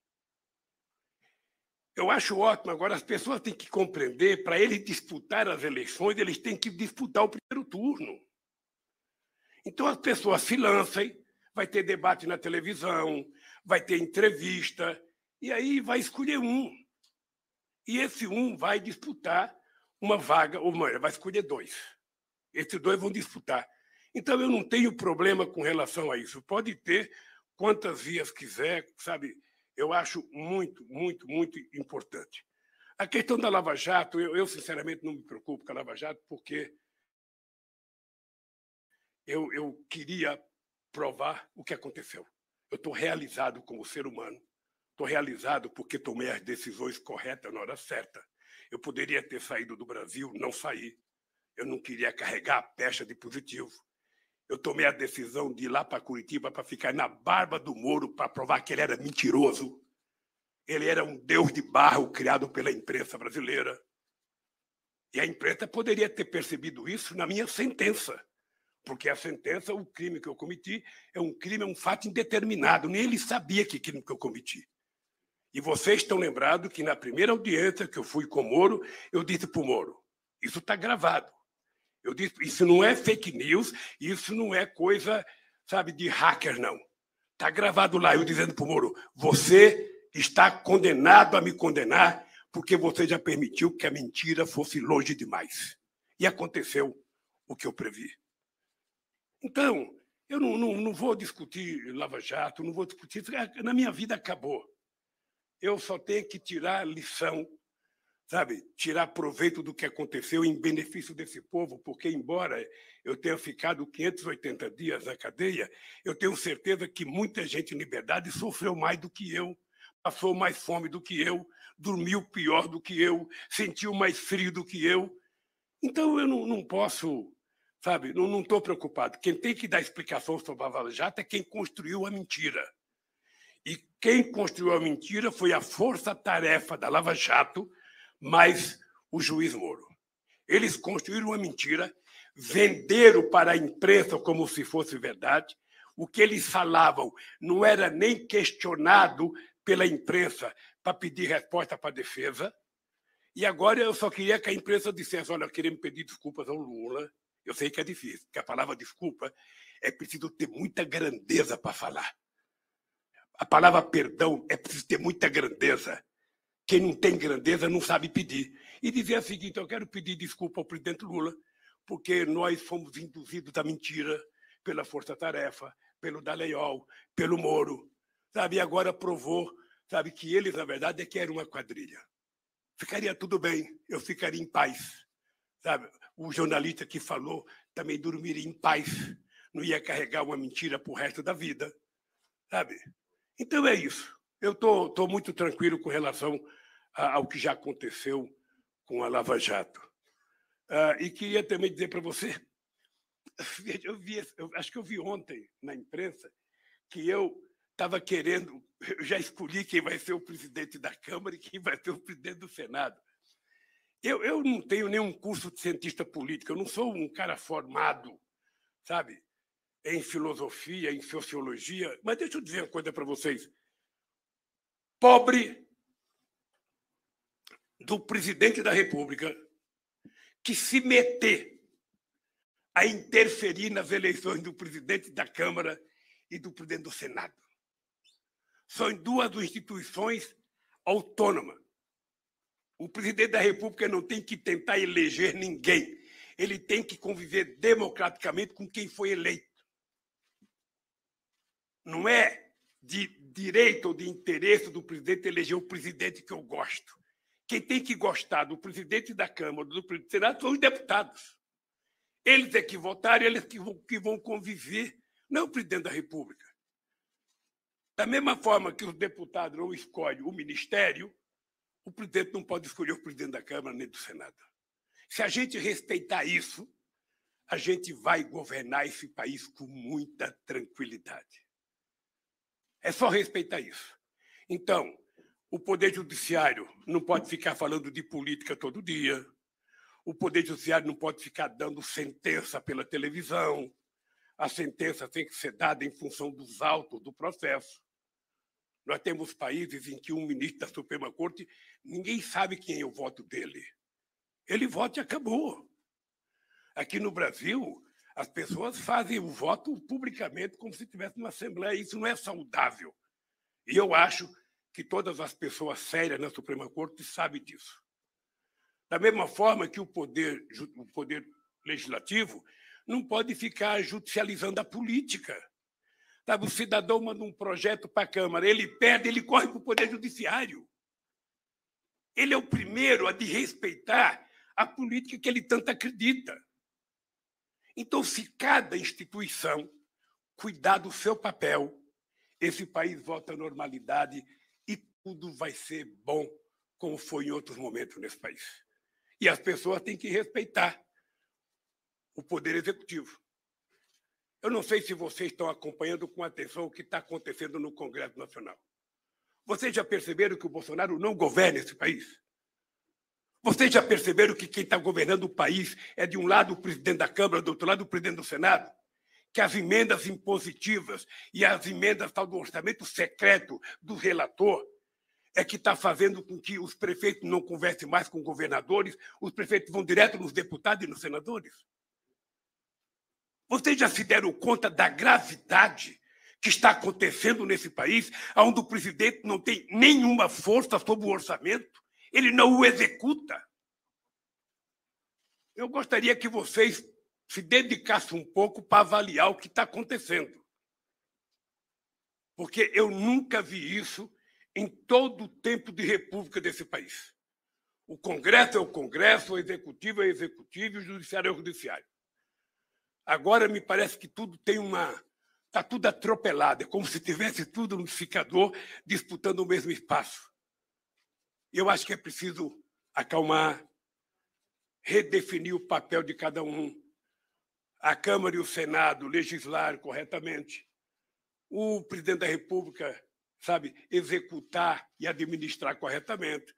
Eu acho ótimo. Agora, as pessoas têm que compreender, para eles disputar as eleições, eles têm que disputar o primeiro turno. Então as pessoas se lancem, vai ter debate na televisão, vai ter entrevista, e aí vai escolher um. E esse um vai disputar uma vaga, ou melhor, vai escolher dois. Esses dois vão disputar. Então eu não tenho problema com relação a isso. Pode ter quantas vias quiser, sabe? Eu acho muito, muito, muito importante. A questão da Lava Jato, eu, eu sinceramente não me preocupo com a Lava Jato, porque eu, eu queria provar o que aconteceu. Eu estou realizado como ser humano, estou realizado porque tomei as decisões corretas na hora certa. Eu poderia ter saído do Brasil, não saí. Eu não queria carregar a pecha de positivo. Eu tomei a decisão de ir lá para Curitiba para ficar na barba do Moro para provar que ele era mentiroso. Ele era um deus de barro criado pela imprensa brasileira. E a imprensa poderia ter percebido isso na minha sentença. Porque a sentença, o crime que eu cometi, é um crime, é um fato indeterminado. Nem ele sabia que crime que eu cometi. E vocês estão lembrados que na primeira audiência que eu fui com o Moro, eu disse para o Moro: isso está gravado. Eu disse: isso não é fake news, isso não é coisa, sabe, de hacker, não. Está gravado lá, eu dizendo para o Moro: você está condenado a me condenar porque você já permitiu que a mentira fosse longe demais. E aconteceu o que eu previ. Então, eu não, não, não vou discutir Lava Jato, não vou discutir. É, na minha vida acabou. Eu só tenho que tirar lição, sabe? Tirar proveito do que aconteceu em benefício desse povo, porque, embora eu tenha ficado 580 dias na cadeia, eu tenho certeza que muita gente em liberdade sofreu mais do que eu passou mais fome do que eu, dormiu pior do que eu, sentiu mais frio do que eu. Então eu não, não posso Sabe? Não estou preocupado. Quem tem que dar explicação sobre a Lava Jato é quem construiu a mentira. E quem construiu a mentira foi a força-tarefa da Lava Jato, mais o juiz Moro. Eles construíram uma mentira, venderam para a imprensa como se fosse verdade. O que eles falavam não era nem questionado pela imprensa para pedir resposta para a defesa. E agora eu só queria que a imprensa dissesse: olha, eu queria me pedir desculpas ao Lula, eu sei que é difícil, que a palavra desculpa é preciso ter muita grandeza para falar. A palavra perdão é preciso ter muita grandeza. Quem não tem grandeza não sabe pedir. E dizer o seguinte: eu quero pedir desculpa ao presidente Lula, porque nós fomos induzidos à mentira pela Força Tarefa, pelo Daleiol, pelo Moro. Sabe? E agora provou sabe, que eles, na verdade, é que eram uma quadrilha. Ficaria tudo bem, eu ficaria em paz. Sabe? O jornalista que falou também dormiria em paz, não ia carregar uma mentira para o resto da vida. Sabe? Então é isso. Eu estou tô, tô, muito tranquilo com relação a, ao que já aconteceu com a Lava Jato. Ah, e queria também dizer para você, (laughs) eu vi, eu, acho que eu vi ontem na imprensa que eu estava querendo, (laughs) eu já escolhi quem vai ser o presidente da Câmara e quem vai ser o presidente do Senado. Eu, eu não tenho nenhum curso de cientista político, eu não sou um cara formado, sabe, em filosofia, em sociologia. Mas deixa eu dizer uma coisa para vocês. Pobre do presidente da República que se meter a interferir nas eleições do presidente da Câmara e do presidente do Senado. São duas instituições autônomas. O presidente da República não tem que tentar eleger ninguém. Ele tem que conviver democraticamente com quem foi eleito. Não é de direito ou de interesse do presidente eleger o presidente que eu gosto. Quem tem que gostar do presidente da Câmara, do presidente do Senado, são os deputados. Eles é que votaram, eles que vão, que vão conviver, não o presidente da República. Da mesma forma que os deputados não escolhem o ministério, o presidente não pode escolher o presidente da Câmara nem do Senado. Se a gente respeitar isso, a gente vai governar esse país com muita tranquilidade. É só respeitar isso. Então, o Poder Judiciário não pode ficar falando de política todo dia. O Poder Judiciário não pode ficar dando sentença pela televisão. A sentença tem que ser dada em função dos autos do processo. Nós temos países em que um ministro da Suprema Corte, ninguém sabe quem é o voto dele. Ele vota e acabou. Aqui no Brasil, as pessoas fazem o voto publicamente, como se tivesse uma assembleia. Isso não é saudável. E eu acho que todas as pessoas sérias na Suprema Corte sabem disso. Da mesma forma que o poder, o poder legislativo não pode ficar judicializando a política. Sabe, o cidadão manda um projeto para a Câmara, ele pede, ele corre para o Poder Judiciário. Ele é o primeiro a desrespeitar a política que ele tanto acredita. Então, se cada instituição cuidar do seu papel, esse país volta à normalidade e tudo vai ser bom, como foi em outros momentos nesse país. E as pessoas têm que respeitar o poder executivo. Eu não sei se vocês estão acompanhando com atenção o que está acontecendo no Congresso Nacional. Vocês já perceberam que o Bolsonaro não governa esse país? Vocês já perceberam que quem está governando o país é, de um lado, o presidente da Câmara, do outro lado, o presidente do Senado? Que as emendas impositivas e as emendas tal do orçamento secreto do relator é que está fazendo com que os prefeitos não conversem mais com governadores, os prefeitos vão direto nos deputados e nos senadores? Vocês já se deram conta da gravidade que está acontecendo nesse país, onde o presidente não tem nenhuma força sobre o orçamento? Ele não o executa. Eu gostaria que vocês se dedicassem um pouco para avaliar o que está acontecendo. Porque eu nunca vi isso em todo o tempo de república desse país. O Congresso é o Congresso, o Executivo é o Executivo e o Judiciário é o Judiciário. Agora me parece que tudo tem uma. Está tudo atropelado, é como se tivesse tudo no liquidificador disputando o mesmo espaço. Eu acho que é preciso acalmar, redefinir o papel de cada um, a Câmara e o Senado legislar corretamente, o presidente da República, sabe, executar e administrar corretamente,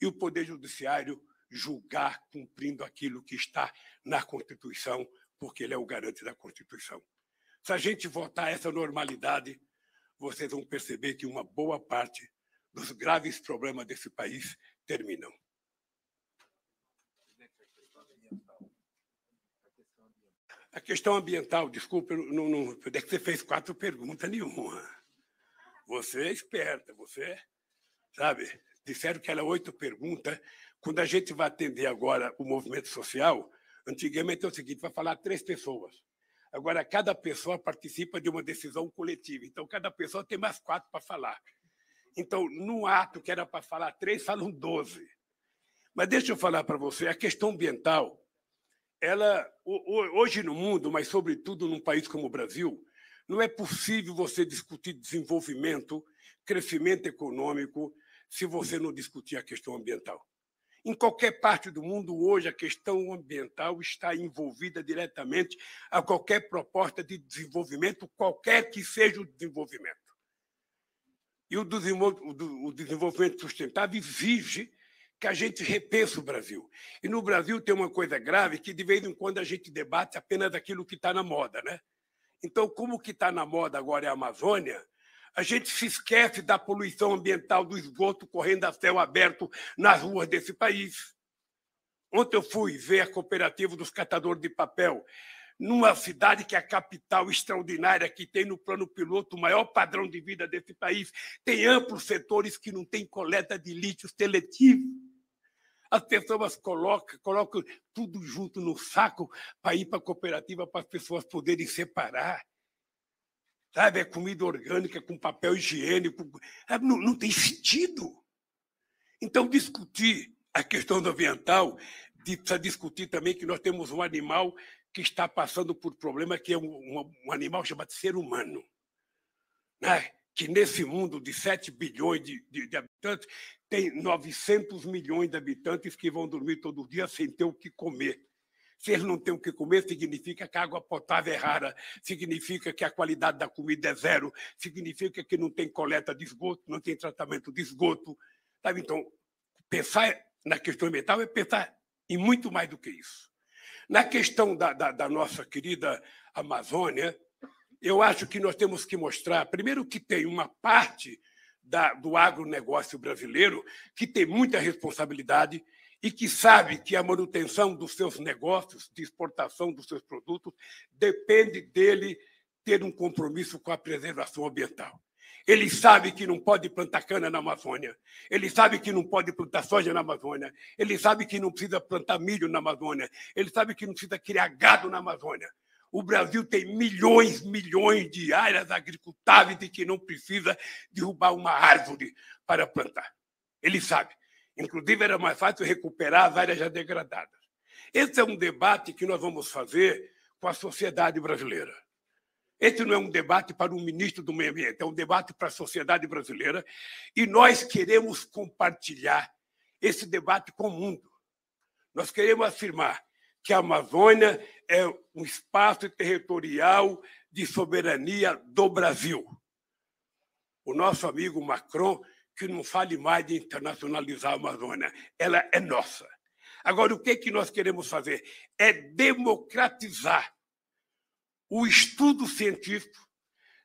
e o Poder Judiciário julgar cumprindo aquilo que está na Constituição porque ele é o garante da Constituição. Se a gente votar essa normalidade, vocês vão perceber que uma boa parte dos graves problemas desse país terminam. A questão ambiental, desculpe, não, não, é que você fez quatro perguntas nenhuma. Você é esperta, você, é, sabe? Disseram que era oito perguntas. Quando a gente vai atender agora o movimento social, Antigamente é o seguinte: vai falar três pessoas. Agora, cada pessoa participa de uma decisão coletiva. Então, cada pessoa tem mais quatro para falar. Então, no ato que era para falar três, falam doze. Mas deixa eu falar para você: a questão ambiental, ela, hoje no mundo, mas sobretudo num país como o Brasil, não é possível você discutir desenvolvimento, crescimento econômico, se você não discutir a questão ambiental. Em qualquer parte do mundo hoje, a questão ambiental está envolvida diretamente a qualquer proposta de desenvolvimento, qualquer que seja o desenvolvimento. E o desenvolvimento sustentável exige que a gente repense o Brasil. E no Brasil tem uma coisa grave que de vez em quando a gente debate apenas aquilo que está na moda, né? Então, como que está na moda agora é a Amazônia, a gente se esquece da poluição ambiental do esgoto correndo a céu aberto nas ruas desse país. Ontem eu fui ver a cooperativa dos catadores de papel, numa cidade que é a capital extraordinária, que tem no plano piloto o maior padrão de vida desse país, tem amplos setores que não tem coleta de lítio seletivo. As pessoas colocam, colocam tudo junto no saco para ir para a cooperativa para as pessoas poderem separar. Sabe, é comida orgânica com papel higiênico. Não, não tem sentido. Então, discutir a questão ambiental, precisa discutir também que nós temos um animal que está passando por problema, que é um, um, um animal chamado ser humano. Né? Que nesse mundo de 7 bilhões de, de, de habitantes, tem 900 milhões de habitantes que vão dormir todo dia sem ter o que comer. Se eles não têm o que comer, significa que a água potável é rara, significa que a qualidade da comida é zero, significa que não tem coleta de esgoto, não tem tratamento de esgoto. Sabe? Então, pensar na questão ambiental é pensar em muito mais do que isso. Na questão da, da, da nossa querida Amazônia, eu acho que nós temos que mostrar, primeiro, que tem uma parte da, do agronegócio brasileiro que tem muita responsabilidade e que sabe que a manutenção dos seus negócios, de exportação dos seus produtos, depende dele ter um compromisso com a preservação ambiental. Ele sabe que não pode plantar cana na Amazônia. Ele sabe que não pode plantar soja na Amazônia. Ele sabe que não precisa plantar milho na Amazônia. Ele sabe que não precisa criar gado na Amazônia. O Brasil tem milhões, milhões de áreas agricultáveis e que não precisa derrubar uma árvore para plantar. Ele sabe. Inclusive, era mais fácil recuperar as áreas já degradadas. Esse é um debate que nós vamos fazer com a sociedade brasileira. Esse não é um debate para o ministro do Meio Ambiente, é um debate para a sociedade brasileira. E nós queremos compartilhar esse debate com o mundo. Nós queremos afirmar que a Amazônia é um espaço territorial de soberania do Brasil. O nosso amigo Macron que não fale mais de internacionalizar a Amazônia. Ela é nossa. Agora, o que, é que nós queremos fazer? É democratizar o estudo científico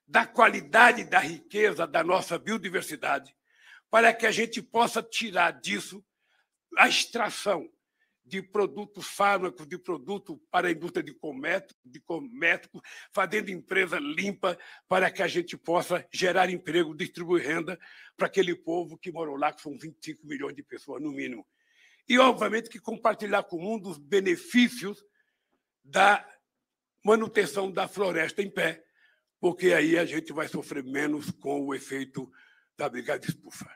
da qualidade da riqueza da nossa biodiversidade, para que a gente possa tirar disso a extração, de produto fármaco, de produto para a indústria de comércio, de comércio, fazendo empresa limpa para que a gente possa gerar emprego, distribuir renda para aquele povo que morou lá, que são 25 milhões de pessoas, no mínimo. E, obviamente, que compartilhar com o mundo os benefícios da manutenção da floresta em pé, porque aí a gente vai sofrer menos com o efeito da brigada estufa.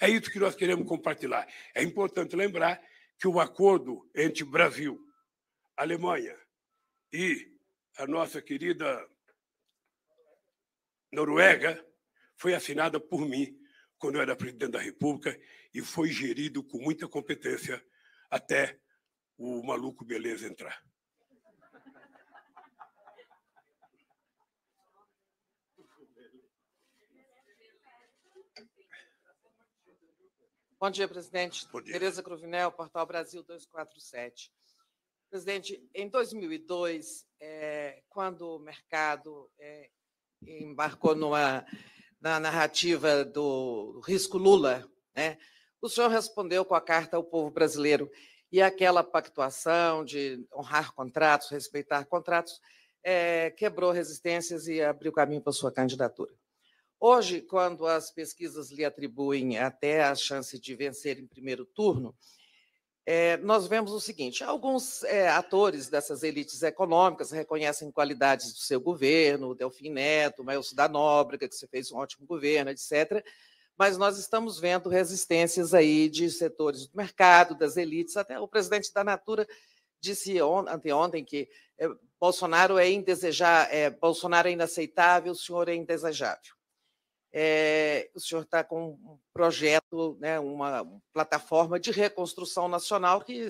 É isso que nós queremos compartilhar. É importante lembrar que o acordo entre Brasil, Alemanha e a nossa querida Noruega foi assinada por mim quando eu era presidente da República e foi gerido com muita competência até o maluco Beleza entrar. Bom dia, presidente. Bom dia. Tereza Cruvinel, Portal Brasil 247. Presidente, em 2002, é, quando o mercado é, embarcou numa, na narrativa do risco Lula, né, o senhor respondeu com a carta ao povo brasileiro e aquela pactuação de honrar contratos, respeitar contratos, é, quebrou resistências e abriu caminho para sua candidatura. Hoje, quando as pesquisas lhe atribuem até a chance de vencer em primeiro turno, é, nós vemos o seguinte: alguns é, atores dessas elites econômicas reconhecem qualidades do seu governo, o Delfim Neto, o Maelso da Nóbrega, que se fez um ótimo governo, etc. Mas nós estamos vendo resistências aí de setores do mercado, das elites, até o presidente da Natura disse anteontem que é, Bolsonaro é indesejável, Bolsonaro é inaceitável, o senhor é indesejável é, o senhor está com um projeto, né, uma plataforma de reconstrução nacional que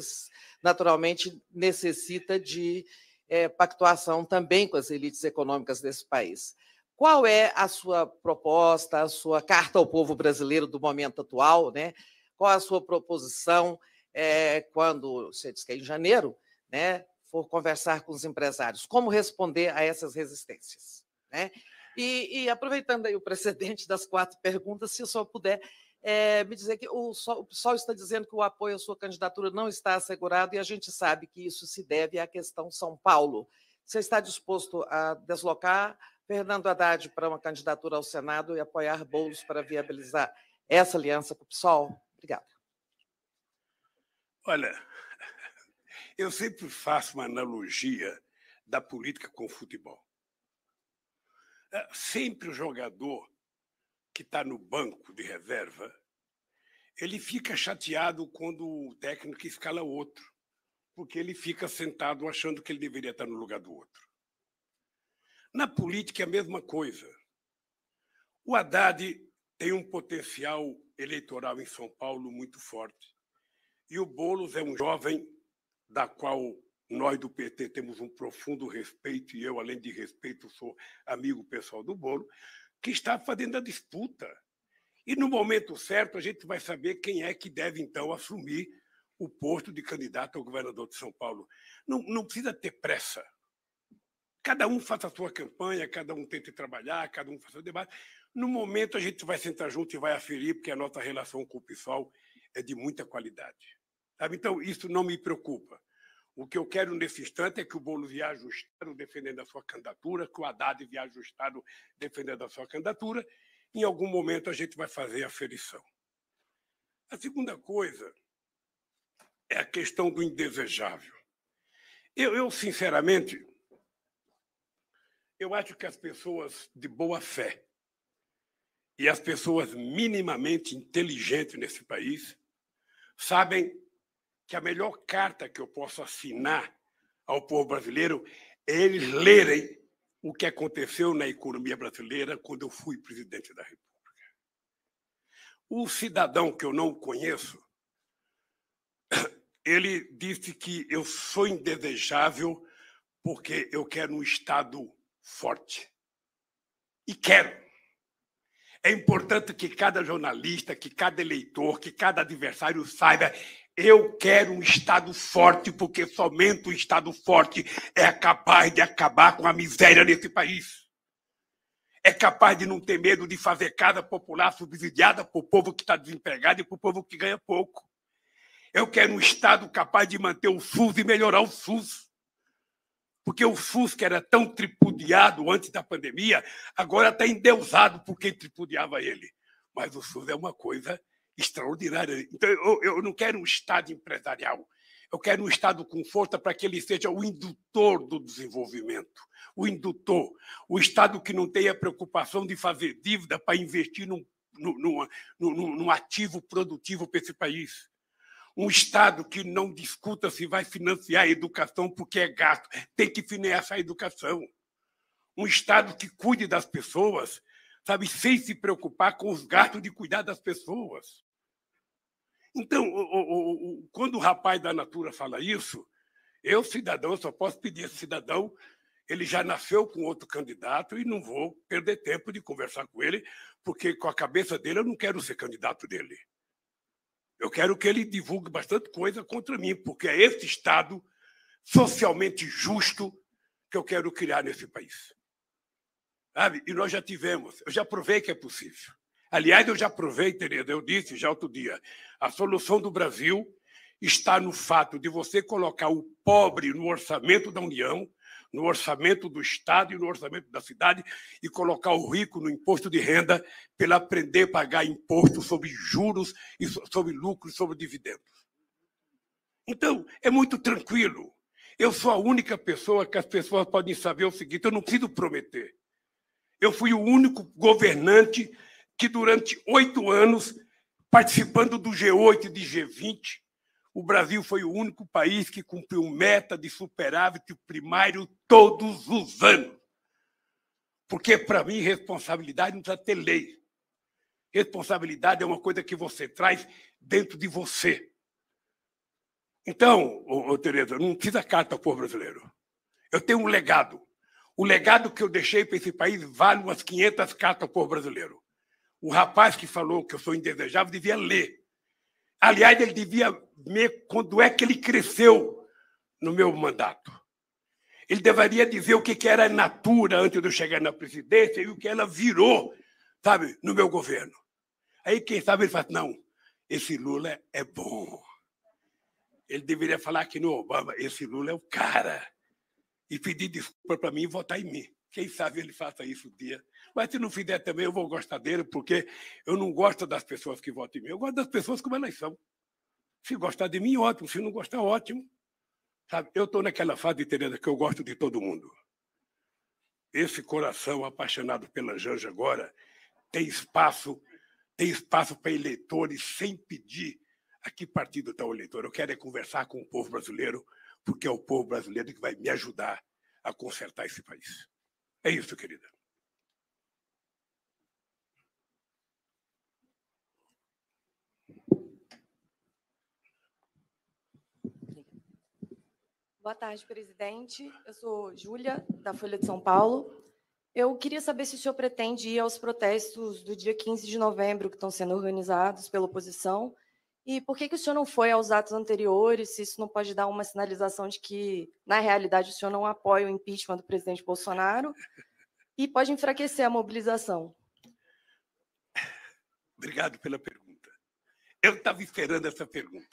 naturalmente necessita de é, pactuação também com as elites econômicas desse país. Qual é a sua proposta, a sua carta ao povo brasileiro do momento atual? Né? Qual a sua proposição é, quando, você diz que é em janeiro, né, for conversar com os empresários? Como responder a essas resistências? Né? E, e, aproveitando aí o precedente das quatro perguntas, se o senhor puder é, me dizer que o PSOL, o PSOL está dizendo que o apoio à sua candidatura não está assegurado e a gente sabe que isso se deve à questão São Paulo. Você está disposto a deslocar Fernando Haddad para uma candidatura ao Senado e apoiar Boulos para viabilizar essa aliança com o PSOL? Obrigada. Olha, eu sempre faço uma analogia da política com o futebol. É, sempre o jogador que está no banco de reserva, ele fica chateado quando o técnico escala outro, porque ele fica sentado achando que ele deveria estar tá no lugar do outro. Na política é a mesma coisa. O Haddad tem um potencial eleitoral em São Paulo muito forte. E o Boulos é um jovem da qual nós do PT temos um profundo respeito, e eu, além de respeito, sou amigo pessoal do Bolo, que está fazendo a disputa. E no momento certo, a gente vai saber quem é que deve, então, assumir o posto de candidato ao governador de São Paulo. Não, não precisa ter pressa. Cada um faça a sua campanha, cada um tente trabalhar, cada um faça o debate. No momento, a gente vai sentar junto e vai aferir, porque a nossa relação com o PSOL é de muita qualidade. Sabe? Então, isso não me preocupa. O que eu quero nesse instante é que o Bolo viaje o Estado defendendo a sua candidatura, que o Haddad viaje o Estado defendendo a sua candidatura. Em algum momento a gente vai fazer a ferição. A segunda coisa é a questão do indesejável. Eu, eu, sinceramente, eu acho que as pessoas de boa fé e as pessoas minimamente inteligentes nesse país sabem que a melhor carta que eu posso assinar ao povo brasileiro é eles lerem o que aconteceu na economia brasileira quando eu fui presidente da República. O cidadão que eu não conheço, (coughs) ele disse que eu sou indesejável porque eu quero um Estado forte. E quero. É importante que cada jornalista, que cada eleitor, que cada adversário saiba eu quero um Estado forte, porque somente o um Estado forte é capaz de acabar com a miséria nesse país. É capaz de não ter medo de fazer casa popular subsidiada para o povo que está desempregado e para o povo que ganha pouco. Eu quero um Estado capaz de manter o SUS e melhorar o SUS. Porque o SUS, que era tão tripudiado antes da pandemia, agora está endeusado por quem tripudiava ele. Mas o SUS é uma coisa extraordinária. Então, eu, eu não quero um Estado empresarial. Eu quero um Estado com força para que ele seja o indutor do desenvolvimento, o indutor. O Estado que não tenha preocupação de fazer dívida para investir num, num, num, num ativo produtivo para esse país. Um Estado que não discuta se vai financiar a educação porque é gasto, tem que financiar a educação. Um Estado que cuide das pessoas, sabe, sem se preocupar com os gastos de cuidar das pessoas. Então, o, o, o, quando o rapaz da Natura fala isso, eu, cidadão, só posso pedir esse cidadão, ele já nasceu com outro candidato e não vou perder tempo de conversar com ele, porque com a cabeça dele eu não quero ser candidato dele. Eu quero que ele divulgue bastante coisa contra mim, porque é esse Estado socialmente justo que eu quero criar nesse país. Sabe? E nós já tivemos, eu já provei que é possível. Aliás, eu já provei, Tereza, eu disse já outro dia, a solução do Brasil está no fato de você colocar o pobre no orçamento da União, no orçamento do Estado e no orçamento da cidade e colocar o rico no imposto de renda para aprender a pagar imposto sobre juros e sobre lucros, sobre dividendos. Então, é muito tranquilo. Eu sou a única pessoa que as pessoas podem saber o seguinte: eu não preciso prometer. Eu fui o único governante que, durante oito anos, participando do G8 e do G20, o Brasil foi o único país que cumpriu meta de superávit primário todos os anos. Porque, para mim, responsabilidade não precisa ter lei. Responsabilidade é uma coisa que você traz dentro de você. Então, ô, ô, Tereza, não precisa carta ao povo brasileiro. Eu tenho um legado. O legado que eu deixei para esse país vale umas 500 cartas ao povo brasileiro o rapaz que falou que eu sou indesejável devia ler. Aliás, ele devia ver quando é que ele cresceu no meu mandato. Ele deveria dizer o que era a natura antes de eu chegar na presidência e o que ela virou, sabe, no meu governo. Aí, quem sabe, ele fala, não, esse Lula é bom. Ele deveria falar que no Obama, esse Lula é o cara. E pedir desculpa para mim e votar em mim. Quem sabe ele faça isso um dia mas se não fizer também, eu vou gostar dele, porque eu não gosto das pessoas que votam em mim. Eu gosto das pessoas como elas são. Se gostar de mim, ótimo. Se não gostar, ótimo. Sabe, eu estou naquela fase, Tereza, que eu gosto de todo mundo. Esse coração apaixonado pela Janja agora tem espaço, tem espaço para eleitores sem pedir a que partido está o eleitor. Eu quero é conversar com o povo brasileiro, porque é o povo brasileiro que vai me ajudar a consertar esse país. É isso, querida. Boa tarde, presidente. Eu sou Júlia, da Folha de São Paulo. Eu queria saber se o senhor pretende ir aos protestos do dia 15 de novembro que estão sendo organizados pela oposição e por que, que o senhor não foi aos atos anteriores, se isso não pode dar uma sinalização de que, na realidade, o senhor não apoia o impeachment do presidente Bolsonaro e pode enfraquecer a mobilização? Obrigado pela pergunta. Eu estava esperando essa pergunta.